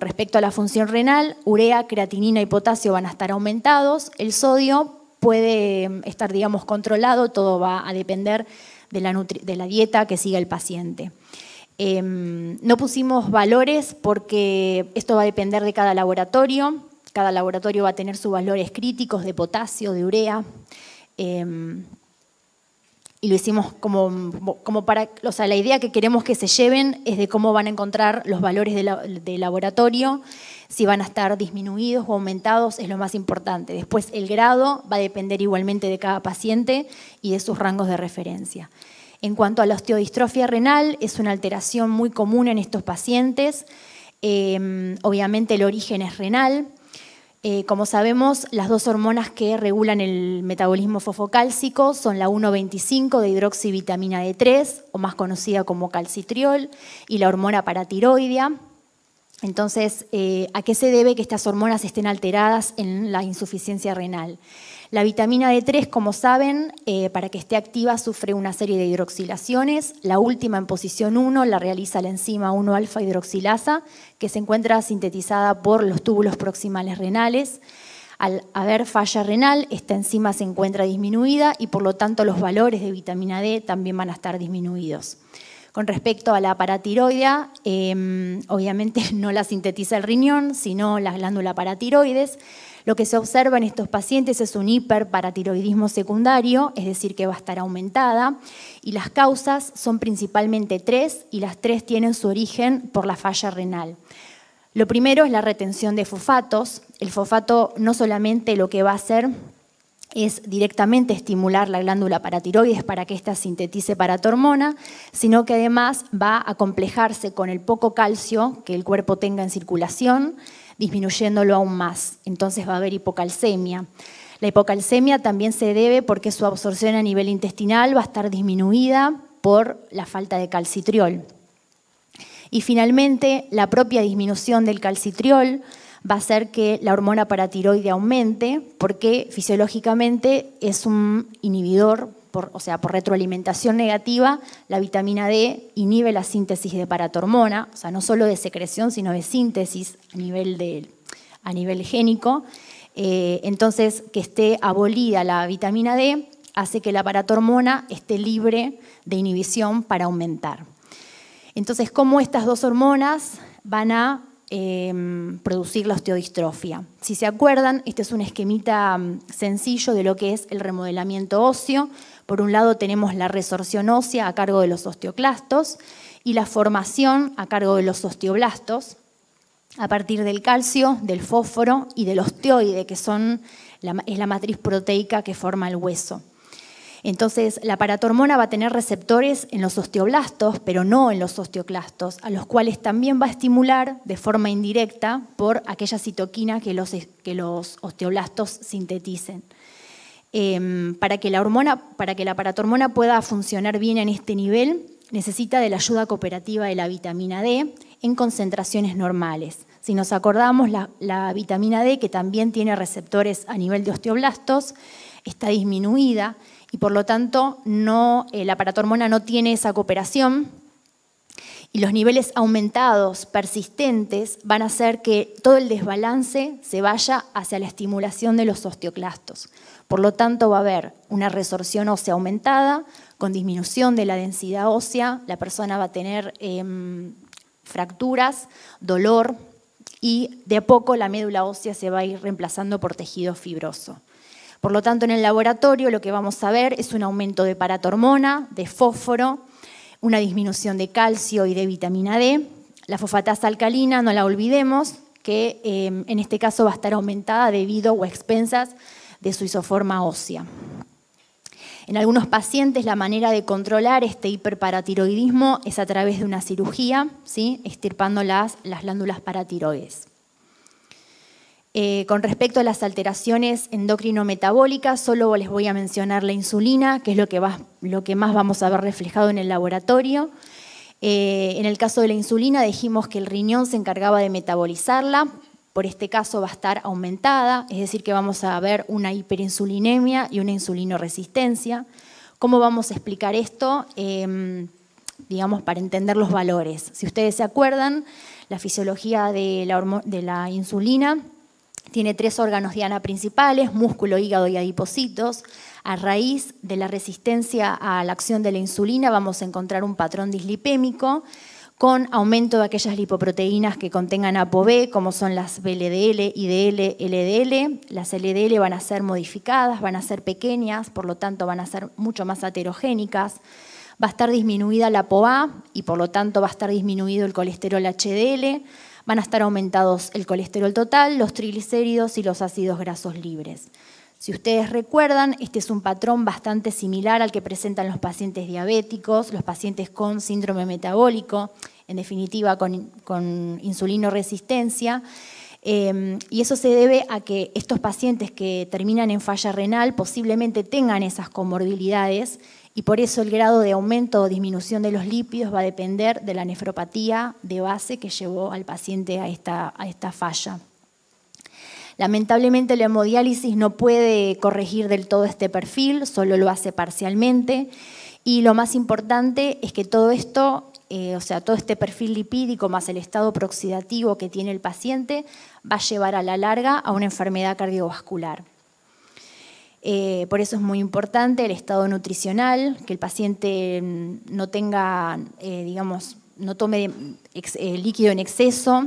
respecto a la función renal, urea, creatinina y potasio van a estar aumentados, el sodio puede em, estar, digamos, controlado, todo va a depender de la, dieta que siga el paciente. Em, no pusimos valores porque esto va a depender de cada laboratorio cada laboratorio va a tener sus valores críticos de potasio, de urea. Em, y lo hicimos como, para, o sea, la idea que queremos que se lleven es de cómo van a encontrar los valores del laboratorio, si van a estar disminuidos o aumentados, es lo más importante. Después el grado va a depender igualmente de cada paciente y de sus rangos de referencia. En cuanto a la osteodistrofia renal, es una alteración muy común en estos pacientes. Em, obviamente el origen es renal, eh, como sabemos, las dos hormonas que regulan el metabolismo fosfocálcico son la 1,25 de hidroxivitamina D3, o más conocida como calcitriol, y la hormona paratiroidea. Entonces, eh, ¿a qué se debe que estas hormonas estén alteradas en la insuficiencia renal? La vitamina D3, como saben, eh, para que esté activa sufre una serie de hidroxilaciones. La última en posición 1 la realiza la enzima 1-alfa hidroxilasa, que se encuentra sintetizada por los túbulos proximales renales. Al haber falla renal, esta enzima se encuentra disminuida y por lo tanto los valores de vitamina D también van a estar disminuidos. Con respecto a la paratiroidea, em, obviamente no la sintetiza el riñón, sino la glándula paratiroides. Lo que se observa en estos pacientes es un hiperparatiroidismo secundario, es decir, que va a estar aumentada, y las causas son principalmente tres, y las tres tienen su origen por la falla renal. Lo primero es la retención de fosfatos. El fosfato no solamente lo que va a hacer es directamente estimular la glándula paratiroides para que ésta sintetice paratormona, sino que además va a complejarse con el poco calcio que el cuerpo tenga en circulación, disminuyéndolo aún más. Entonces va a haber hipocalcemia. La hipocalcemia también se debe porque su absorción a nivel intestinal va a estar disminuida por la falta de calcitriol. Y finalmente, la propia disminución del calcitriol va a hacer que la hormona paratiroide aumente porque fisiológicamente es un inhibidor o sea, por retroalimentación negativa, la vitamina D inhibe la síntesis de paratormona, o sea, no solo de secreción, sino de síntesis a nivel, a nivel génico. Eh, entonces, que esté abolida la vitamina D hace que la paratormona esté libre de inhibición para aumentar. Entonces, ¿cómo estas dos hormonas van a em, producir la osteodistrofia. Si se acuerdan, este es un esquemita mm, sencillo de lo que es el remodelamiento óseo. Por un lado tenemos la resorción ósea a cargo de los osteoclastos y la formación a cargo de los osteoblastos a partir del calcio, del fósforo y del osteoide, que son es la matriz proteica que forma el hueso. Entonces, la paratormona va a tener receptores en los osteoblastos, pero no en los osteoclastos, a los cuales también va a estimular de forma indirecta por aquella citoquina que los, que los osteoblastos sinteticen. Em, para que la hormona, para que la paratormona pueda funcionar bien en este nivel, necesita de la ayuda cooperativa de la vitamina D en concentraciones normales. Si nos acordamos, la, vitamina D, que también tiene receptores a nivel de osteoblastos, está disminuida y por lo tanto no, eh, la paratormona no tiene esa cooperación y los niveles aumentados, persistentes, van a hacer que todo el desbalance se vaya hacia la estimulación de los osteoclastos. Por lo tanto, va a haber una resorción ósea aumentada, con disminución de la densidad ósea, la persona va a tener em, fracturas, dolor y de a poco la médula ósea se va a ir reemplazando por tejido fibroso. Por lo tanto, en el laboratorio lo que vamos a ver es un aumento de paratormona, de fósforo, una disminución de calcio y de vitamina D. La fosfatasa alcalina, no la olvidemos, que em, en este caso va a estar aumentada debido o a expensas de su isoforma ósea. En algunos pacientes la manera de controlar este hiperparatiroidismo es a través de una cirugía, ¿sí? extirpando las, las glándulas paratiroides. Eh, con respecto a las alteraciones endocrino-metabólicas, solo les voy a mencionar la insulina, que es lo que, lo que más vamos a ver reflejado en el laboratorio. Eh, en el caso de la insulina dijimos que el riñón se encargaba de metabolizarla, por este caso va a estar aumentada, es decir, que vamos a ver una hiperinsulinemia y una insulinoresistencia. ¿Cómo vamos a explicar esto? Em, digamos, para entender los valores. Si ustedes se acuerdan, la fisiología de la, de la insulina tiene tres órganos diana principales, músculo, hígado y adipocitos. A raíz de la resistencia a la acción de la insulina vamos a encontrar un patrón dislipémico con aumento de aquellas lipoproteínas que contengan ApoB, como son las BLDL, IDL, LDL. Las LDL van a ser modificadas, van a ser pequeñas, por lo tanto van a ser mucho más aterogénicas. Va a estar disminuida la ApoA y por lo tanto va a estar disminuido el colesterol HDL. Van a estar aumentados el colesterol total, los triglicéridos y los ácidos grasos libres. Si ustedes recuerdan, este es un patrón bastante similar al que presentan los pacientes diabéticos, los pacientes con síndrome metabólico, en definitiva con, insulino resistencia, em, y eso se debe a que estos pacientes que terminan en falla renal posiblemente tengan esas comorbilidades y por eso el grado de aumento o disminución de los lípidos va a depender de la nefropatía de base que llevó al paciente a esta falla. Lamentablemente la hemodiálisis no puede corregir del todo este perfil, solo lo hace parcialmente. Y lo más importante es que todo esto, eh, o sea, todo este perfil lipídico más el estado proxidativo que tiene el paciente, va a llevar a la larga a una enfermedad cardiovascular. Eh, por eso es muy importante el estado nutricional, que el paciente mm, no tenga, eh, digamos, no tome líquido en exceso,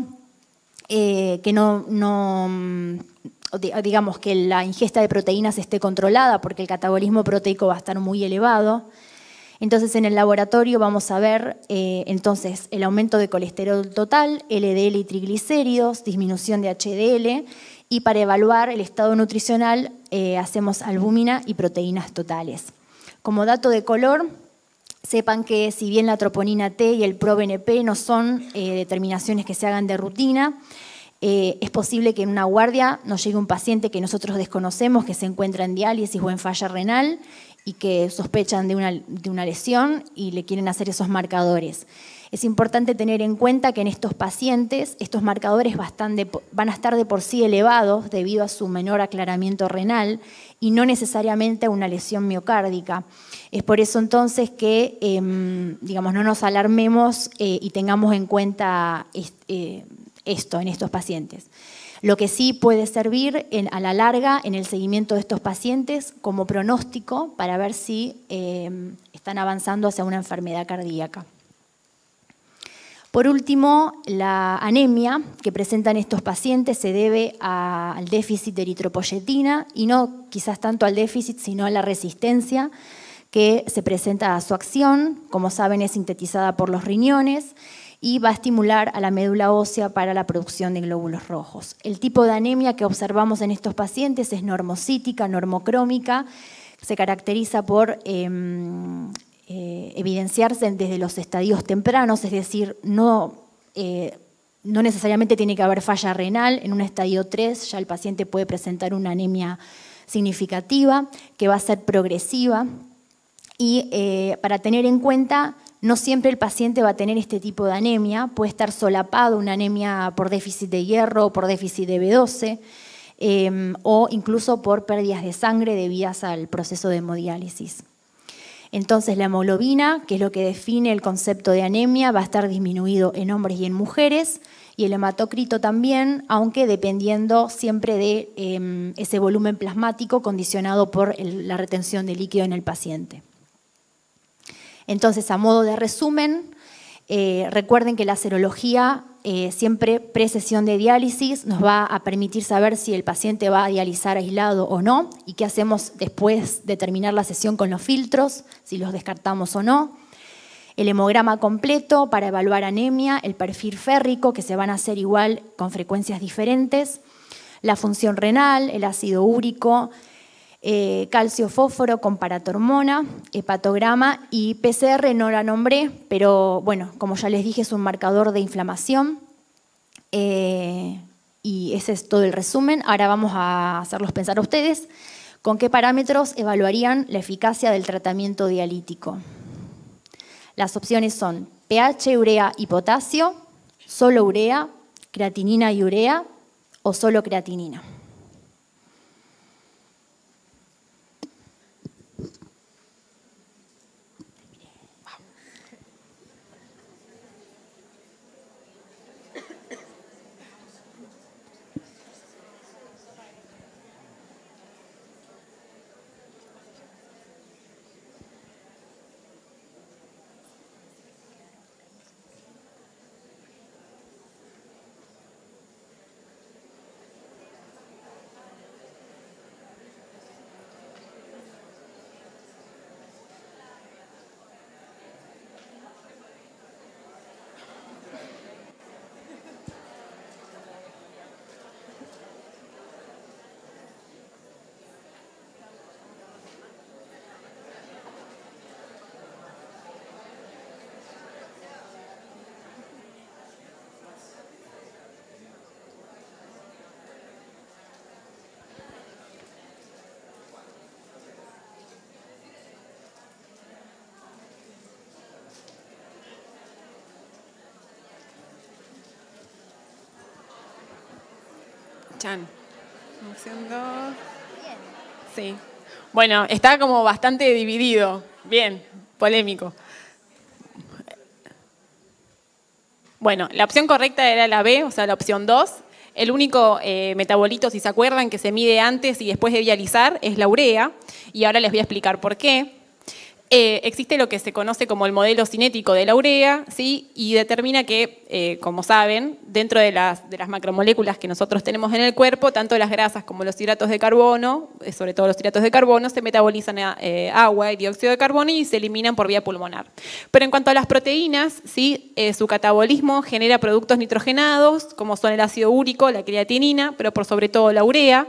eh, que no, mm, digamos que la ingesta de proteínas esté controlada porque el catabolismo proteico va a estar muy elevado. Entonces en el laboratorio vamos a ver eh, entonces el aumento de colesterol total, LDL y triglicéridos, disminución de HDL y para evaluar el estado nutricional eh, hacemos albúmina y proteínas totales. Como dato de color, Sepan que si bien la troponina T y el ProBNP no son eh, determinaciones que se hagan de rutina, eh, es posible que en una guardia nos llegue un paciente que nosotros desconocemos, que se encuentra en diálisis o en falla renal y que sospechan de una lesión y le quieren hacer esos marcadores. Es importante tener en cuenta que en estos pacientes estos marcadores van a estar de por sí elevados debido a su menor aclaramiento renal y no necesariamente a una lesión miocárdica. Es por eso entonces que em, digamos, no nos alarmemos eh, y tengamos en cuenta eh, esto en estos pacientes lo que sí puede servir a la larga en el seguimiento de estos pacientes como pronóstico para ver si em, están avanzando hacia una enfermedad cardíaca. Por último, la anemia que presentan estos pacientes se debe al déficit de eritropoyetina y no quizás tanto al déficit, sino a la resistencia que se presenta a su acción. Como saben, es sintetizada por los riñones y va a estimular a la médula ósea para la producción de glóbulos rojos. El tipo de anemia que observamos en estos pacientes es normocítica, normocrómica, se caracteriza por em, eh, evidenciarse desde los estadios tempranos, es decir, eh, no, necesariamente tiene que haber falla renal, en un estadio 3 ya el paciente puede presentar una anemia significativa que va a ser progresiva y eh, para tener en cuenta no siempre el paciente va a tener este tipo de anemia, puede estar solapado una anemia por déficit de hierro, por déficit de B12 o incluso por pérdidas de sangre debidas al proceso de hemodiálisis. Entonces la hemoglobina, que es lo que define el concepto de anemia, va a estar disminuido en hombres y en mujeres, y el hematocrito también, aunque dependiendo siempre de em, ese volumen plasmático condicionado por la retención de líquido en el paciente. Entonces, a modo de resumen, eh, recuerden que la serología eh, siempre pre-sesión de diálisis, nos va a permitir saber si el paciente va a dializar aislado o no y qué hacemos después de terminar la sesión con los filtros, si los descartamos o no. El hemograma completo para evaluar anemia, el perfil férrico, que se van a hacer igual con frecuencias diferentes, la función renal, el ácido úrico, eh, calcio fósforo con paratormona, hepatograma y PCR no la nombré, pero bueno, como ya les dije, es un marcador de inflamación. Eh, y ese es todo el resumen. Ahora vamos a hacerlos pensar a ustedes con qué parámetros evaluarían la eficacia del tratamiento dialítico. Las opciones son pH, urea y potasio, solo urea, creatinina y urea o solo creatinina. Sí. Bueno, está como bastante dividido. Bien, polémico. Bueno, la opción correcta era la B, o sea, la opción 2. El único eh, metabolito, si se acuerdan, que se mide antes y después de dializar es la urea. Y ahora les voy a explicar por qué. Eh, existe lo que se conoce como el modelo cinético de la urea, ¿sí? y determina que, eh, como saben, dentro de las, macromoléculas que nosotros tenemos en el cuerpo, tanto las grasas como los hidratos de carbono, eh, sobre todo los hidratos de carbono, se metabolizan a agua y dióxido de carbono y se eliminan por vía pulmonar. Pero en cuanto a las proteínas, ¿sí? su catabolismo genera productos nitrogenados, como son el ácido úrico, la creatinina, pero por sobre todo la urea,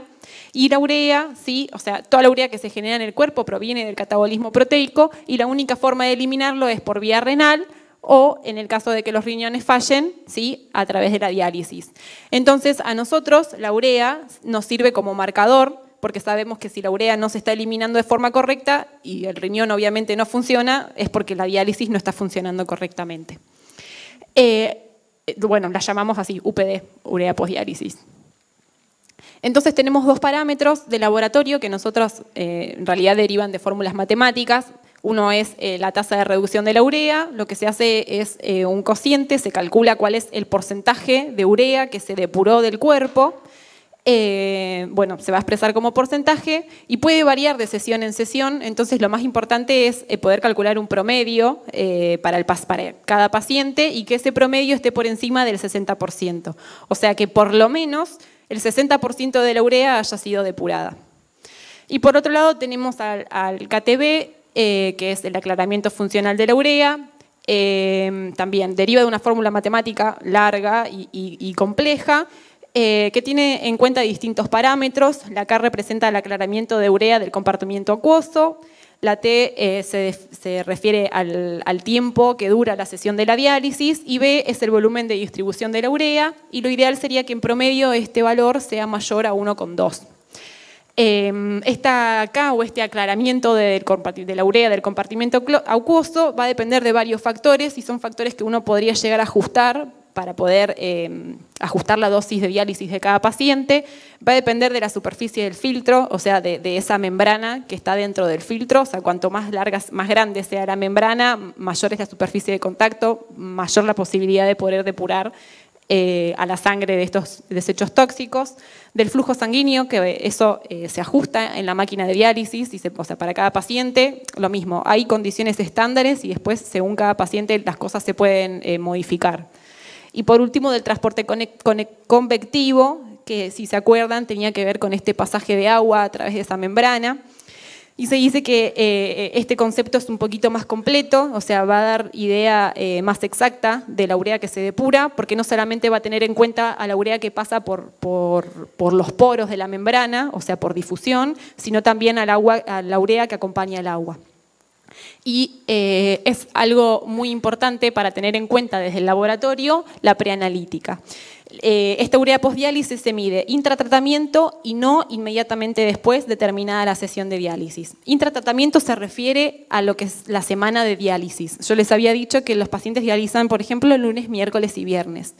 y la urea, ¿sí? o sea, toda la urea que se genera en el cuerpo proviene del catabolismo proteico y la única forma de eliminarlo es por vía renal o en el caso de que los riñones fallen, ¿sí? a través de la diálisis. Entonces, a nosotros la urea nos sirve como marcador porque sabemos que si la urea no se está eliminando de forma correcta y el riñón obviamente no funciona, es porque la diálisis no está funcionando correctamente. Eh, bueno, la llamamos así, UPD, urea diálisis. Entonces tenemos dos parámetros de laboratorio que nosotros eh, en realidad derivan de fórmulas matemáticas. Uno es eh, la tasa de reducción de la urea, lo que se hace es eh, un cociente, se calcula cuál es el porcentaje de urea que se depuró del cuerpo. bueno, se va a expresar como porcentaje y puede variar de sesión en sesión, entonces lo más importante es poder calcular un promedio para, el, para cada paciente y que ese promedio esté por encima del 60%. O sea que por lo menos el 60% de la urea haya sido depurada. Y por otro lado tenemos al, al KTB, eh, que es el aclaramiento funcional de la urea, em, también deriva de una fórmula matemática larga y, compleja, eh, que tiene en cuenta distintos parámetros. La K representa el aclaramiento de urea del compartimiento acuoso, la T eh, se, refiere al, tiempo que dura la sesión de la diálisis y B es el volumen de distribución de la urea y lo ideal sería que en promedio este valor sea mayor a 1,2. Em, esta acá o este aclaramiento de, de la urea del compartimento acuoso va a depender de varios factores y son factores que uno podría llegar a ajustar para poder eh, ajustar la dosis de diálisis de cada paciente, va a depender de la superficie del filtro, o sea, de, esa membrana que está dentro del filtro, o sea, cuanto más larga, más grande sea la membrana, mayor es la superficie de contacto, mayor la posibilidad de poder depurar eh, a la sangre de estos desechos tóxicos, del flujo sanguíneo, que eso eh, se ajusta en la máquina de diálisis, y se, o sea, para cada paciente, lo mismo, hay condiciones estándares y después, según cada paciente, las cosas se pueden modificar. Y por último, del transporte convectivo, que si se acuerdan tenía que ver con este pasaje de agua a través de esa membrana. Y se dice que eh, eh, este concepto es un poquito más completo, o sea, va a dar idea eh, más exacta de la urea que se depura, porque no solamente va a tener en cuenta a la urea que pasa por, los poros de la membrana, o sea, por difusión, sino también al agua, a la urea que acompaña al agua y eh, es algo muy importante para tener en cuenta desde el laboratorio la preanalítica. Eh, esta urea postdiálisis se mide intratratamiento y no inmediatamente después de terminada la sesión de diálisis. Intratratamiento se refiere a lo que es la semana de diálisis. Yo les había dicho que los pacientes dializan, por ejemplo, el lunes, miércoles y viernes.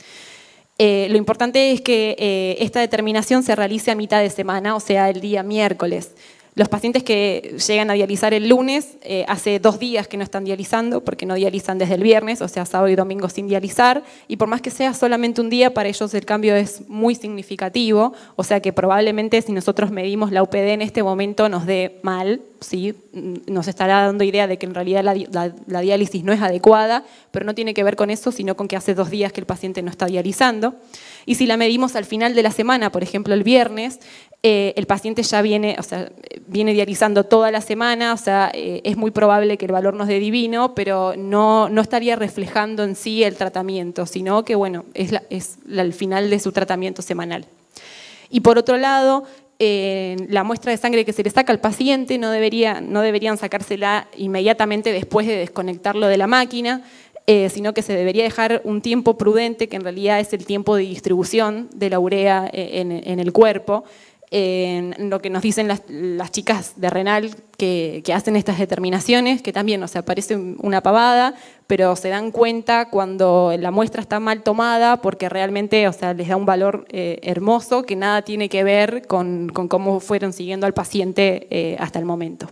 Eh, lo importante es que esta determinación se realice a mitad de semana, o sea, el día miércoles. Los pacientes que llegan a dializar el lunes, eh, hace dos días que no están dializando, porque no dializan desde el viernes, o sea, sábado y domingo sin dializar, y por más que sea solamente un día, para ellos el cambio es muy significativo, o sea que probablemente si nosotros medimos la UPD en este momento nos dé mal, ¿sí? Mm, nos estará dando idea de que en realidad la, la diálisis no es adecuada, pero no tiene que ver con eso, sino con que hace dos días que el paciente no está dializando. Y si la medimos al final de la semana, por ejemplo el viernes, eh, el paciente ya viene, o viene diarizando toda la semana, o sea, eh, es muy probable que el valor nos dé divino, pero no, no estaría reflejando en sí el tratamiento, sino que, bueno, es, la, es el final de su tratamiento semanal. Y por otro lado, la muestra de sangre que se le saca al paciente no, debería, no deberían sacársela inmediatamente después de desconectarlo de la máquina, eh, sino que se debería dejar un tiempo prudente, que en realidad es el tiempo de distribución de la urea eh, en, el cuerpo, en lo que nos dicen las, chicas de renal que, hacen estas determinaciones, que también, o sea, parece una pavada, pero se dan cuenta cuando la muestra está mal tomada porque realmente, o sea, les da un valor eh, hermoso que nada tiene que ver con, cómo fueron siguiendo al paciente hasta el momento.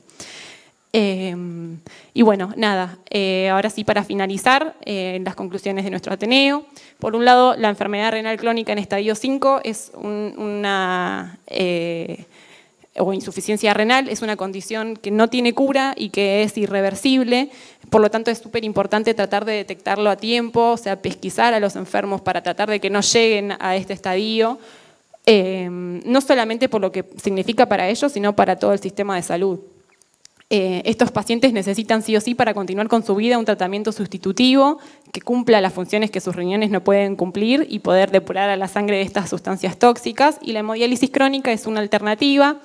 Em, y bueno, nada, eh, ahora sí para finalizar eh, las conclusiones de nuestro Ateneo. Por un lado, la enfermedad renal crónica en estadio 5 es una, eh, o insuficiencia renal, es una condición que no tiene cura y que es irreversible, por lo tanto es súper importante tratar de detectarlo a tiempo, o sea, pesquisar a los enfermos para tratar de que no lleguen a este estadio. Em, no solamente por lo que significa para ellos, sino para todo el sistema de salud. Eh, estos pacientes necesitan sí o sí para continuar con su vida un tratamiento sustitutivo que cumpla las funciones que sus riñones no pueden cumplir y poder depurar a la sangre de estas sustancias tóxicas. Y la hemodiálisis crónica es una alternativa,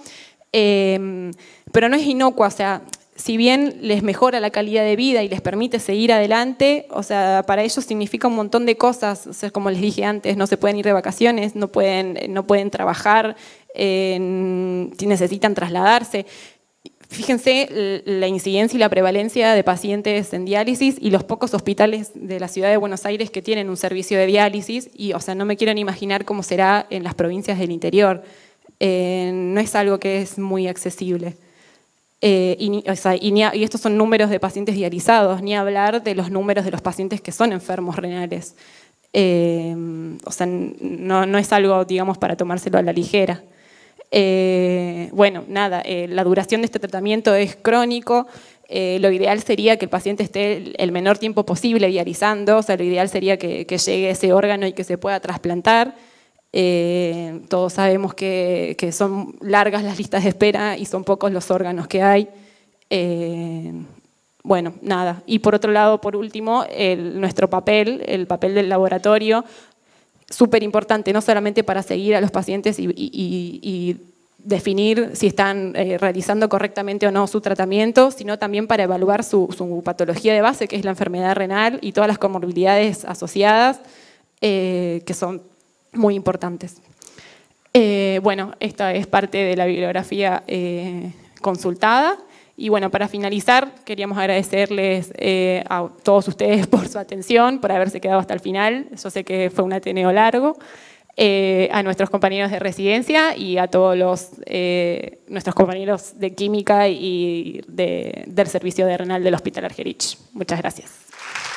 eh, pero no es inocua, o sea, si bien les mejora la calidad de vida y les permite seguir adelante, o sea, para ellos significa un montón de cosas, como les dije antes, no se pueden ir de vacaciones, no pueden, no pueden trabajar, eh, si necesitan trasladarse, Fíjense la incidencia y la prevalencia de pacientes en diálisis y los pocos hospitales de la ciudad de Buenos Aires que tienen un servicio de diálisis y, o sea, no me quiero imaginar cómo será en las provincias del interior. Eh, no es algo que es muy accesible. Eh, y, estos son números de pacientes dializados, ni hablar de los números de los pacientes que son enfermos renales. Eh, o sea, no, no es algo, digamos, para tomárselo a la ligera. Eh, bueno, nada, eh, la duración de este tratamiento es crónico, eh, lo ideal sería que el paciente esté el menor tiempo posible diarizando, o sea, lo ideal sería que, llegue ese órgano y que se pueda trasplantar. todos sabemos que, son largas las listas de espera y son pocos los órganos que hay. bueno, nada. Y por otro lado, por último, nuestro papel, el papel del laboratorio, súper importante, no solamente para seguir a los pacientes y, definir si están eh, realizando correctamente o no su tratamiento, sino también para evaluar su, patología de base, que es la enfermedad renal y todas las comorbilidades asociadas, eh, que son muy importantes. Eh, bueno, esta es parte de la bibliografía consultada. Y bueno, para finalizar, queríamos agradecerles eh, a todos ustedes por su atención, por haberse quedado hasta el final. Yo sé que fue un ateneo largo. Eh, a nuestros compañeros de residencia y a todos los, eh, nuestros compañeros de química y del servicio de renal del Hospital Argerich. Muchas gracias.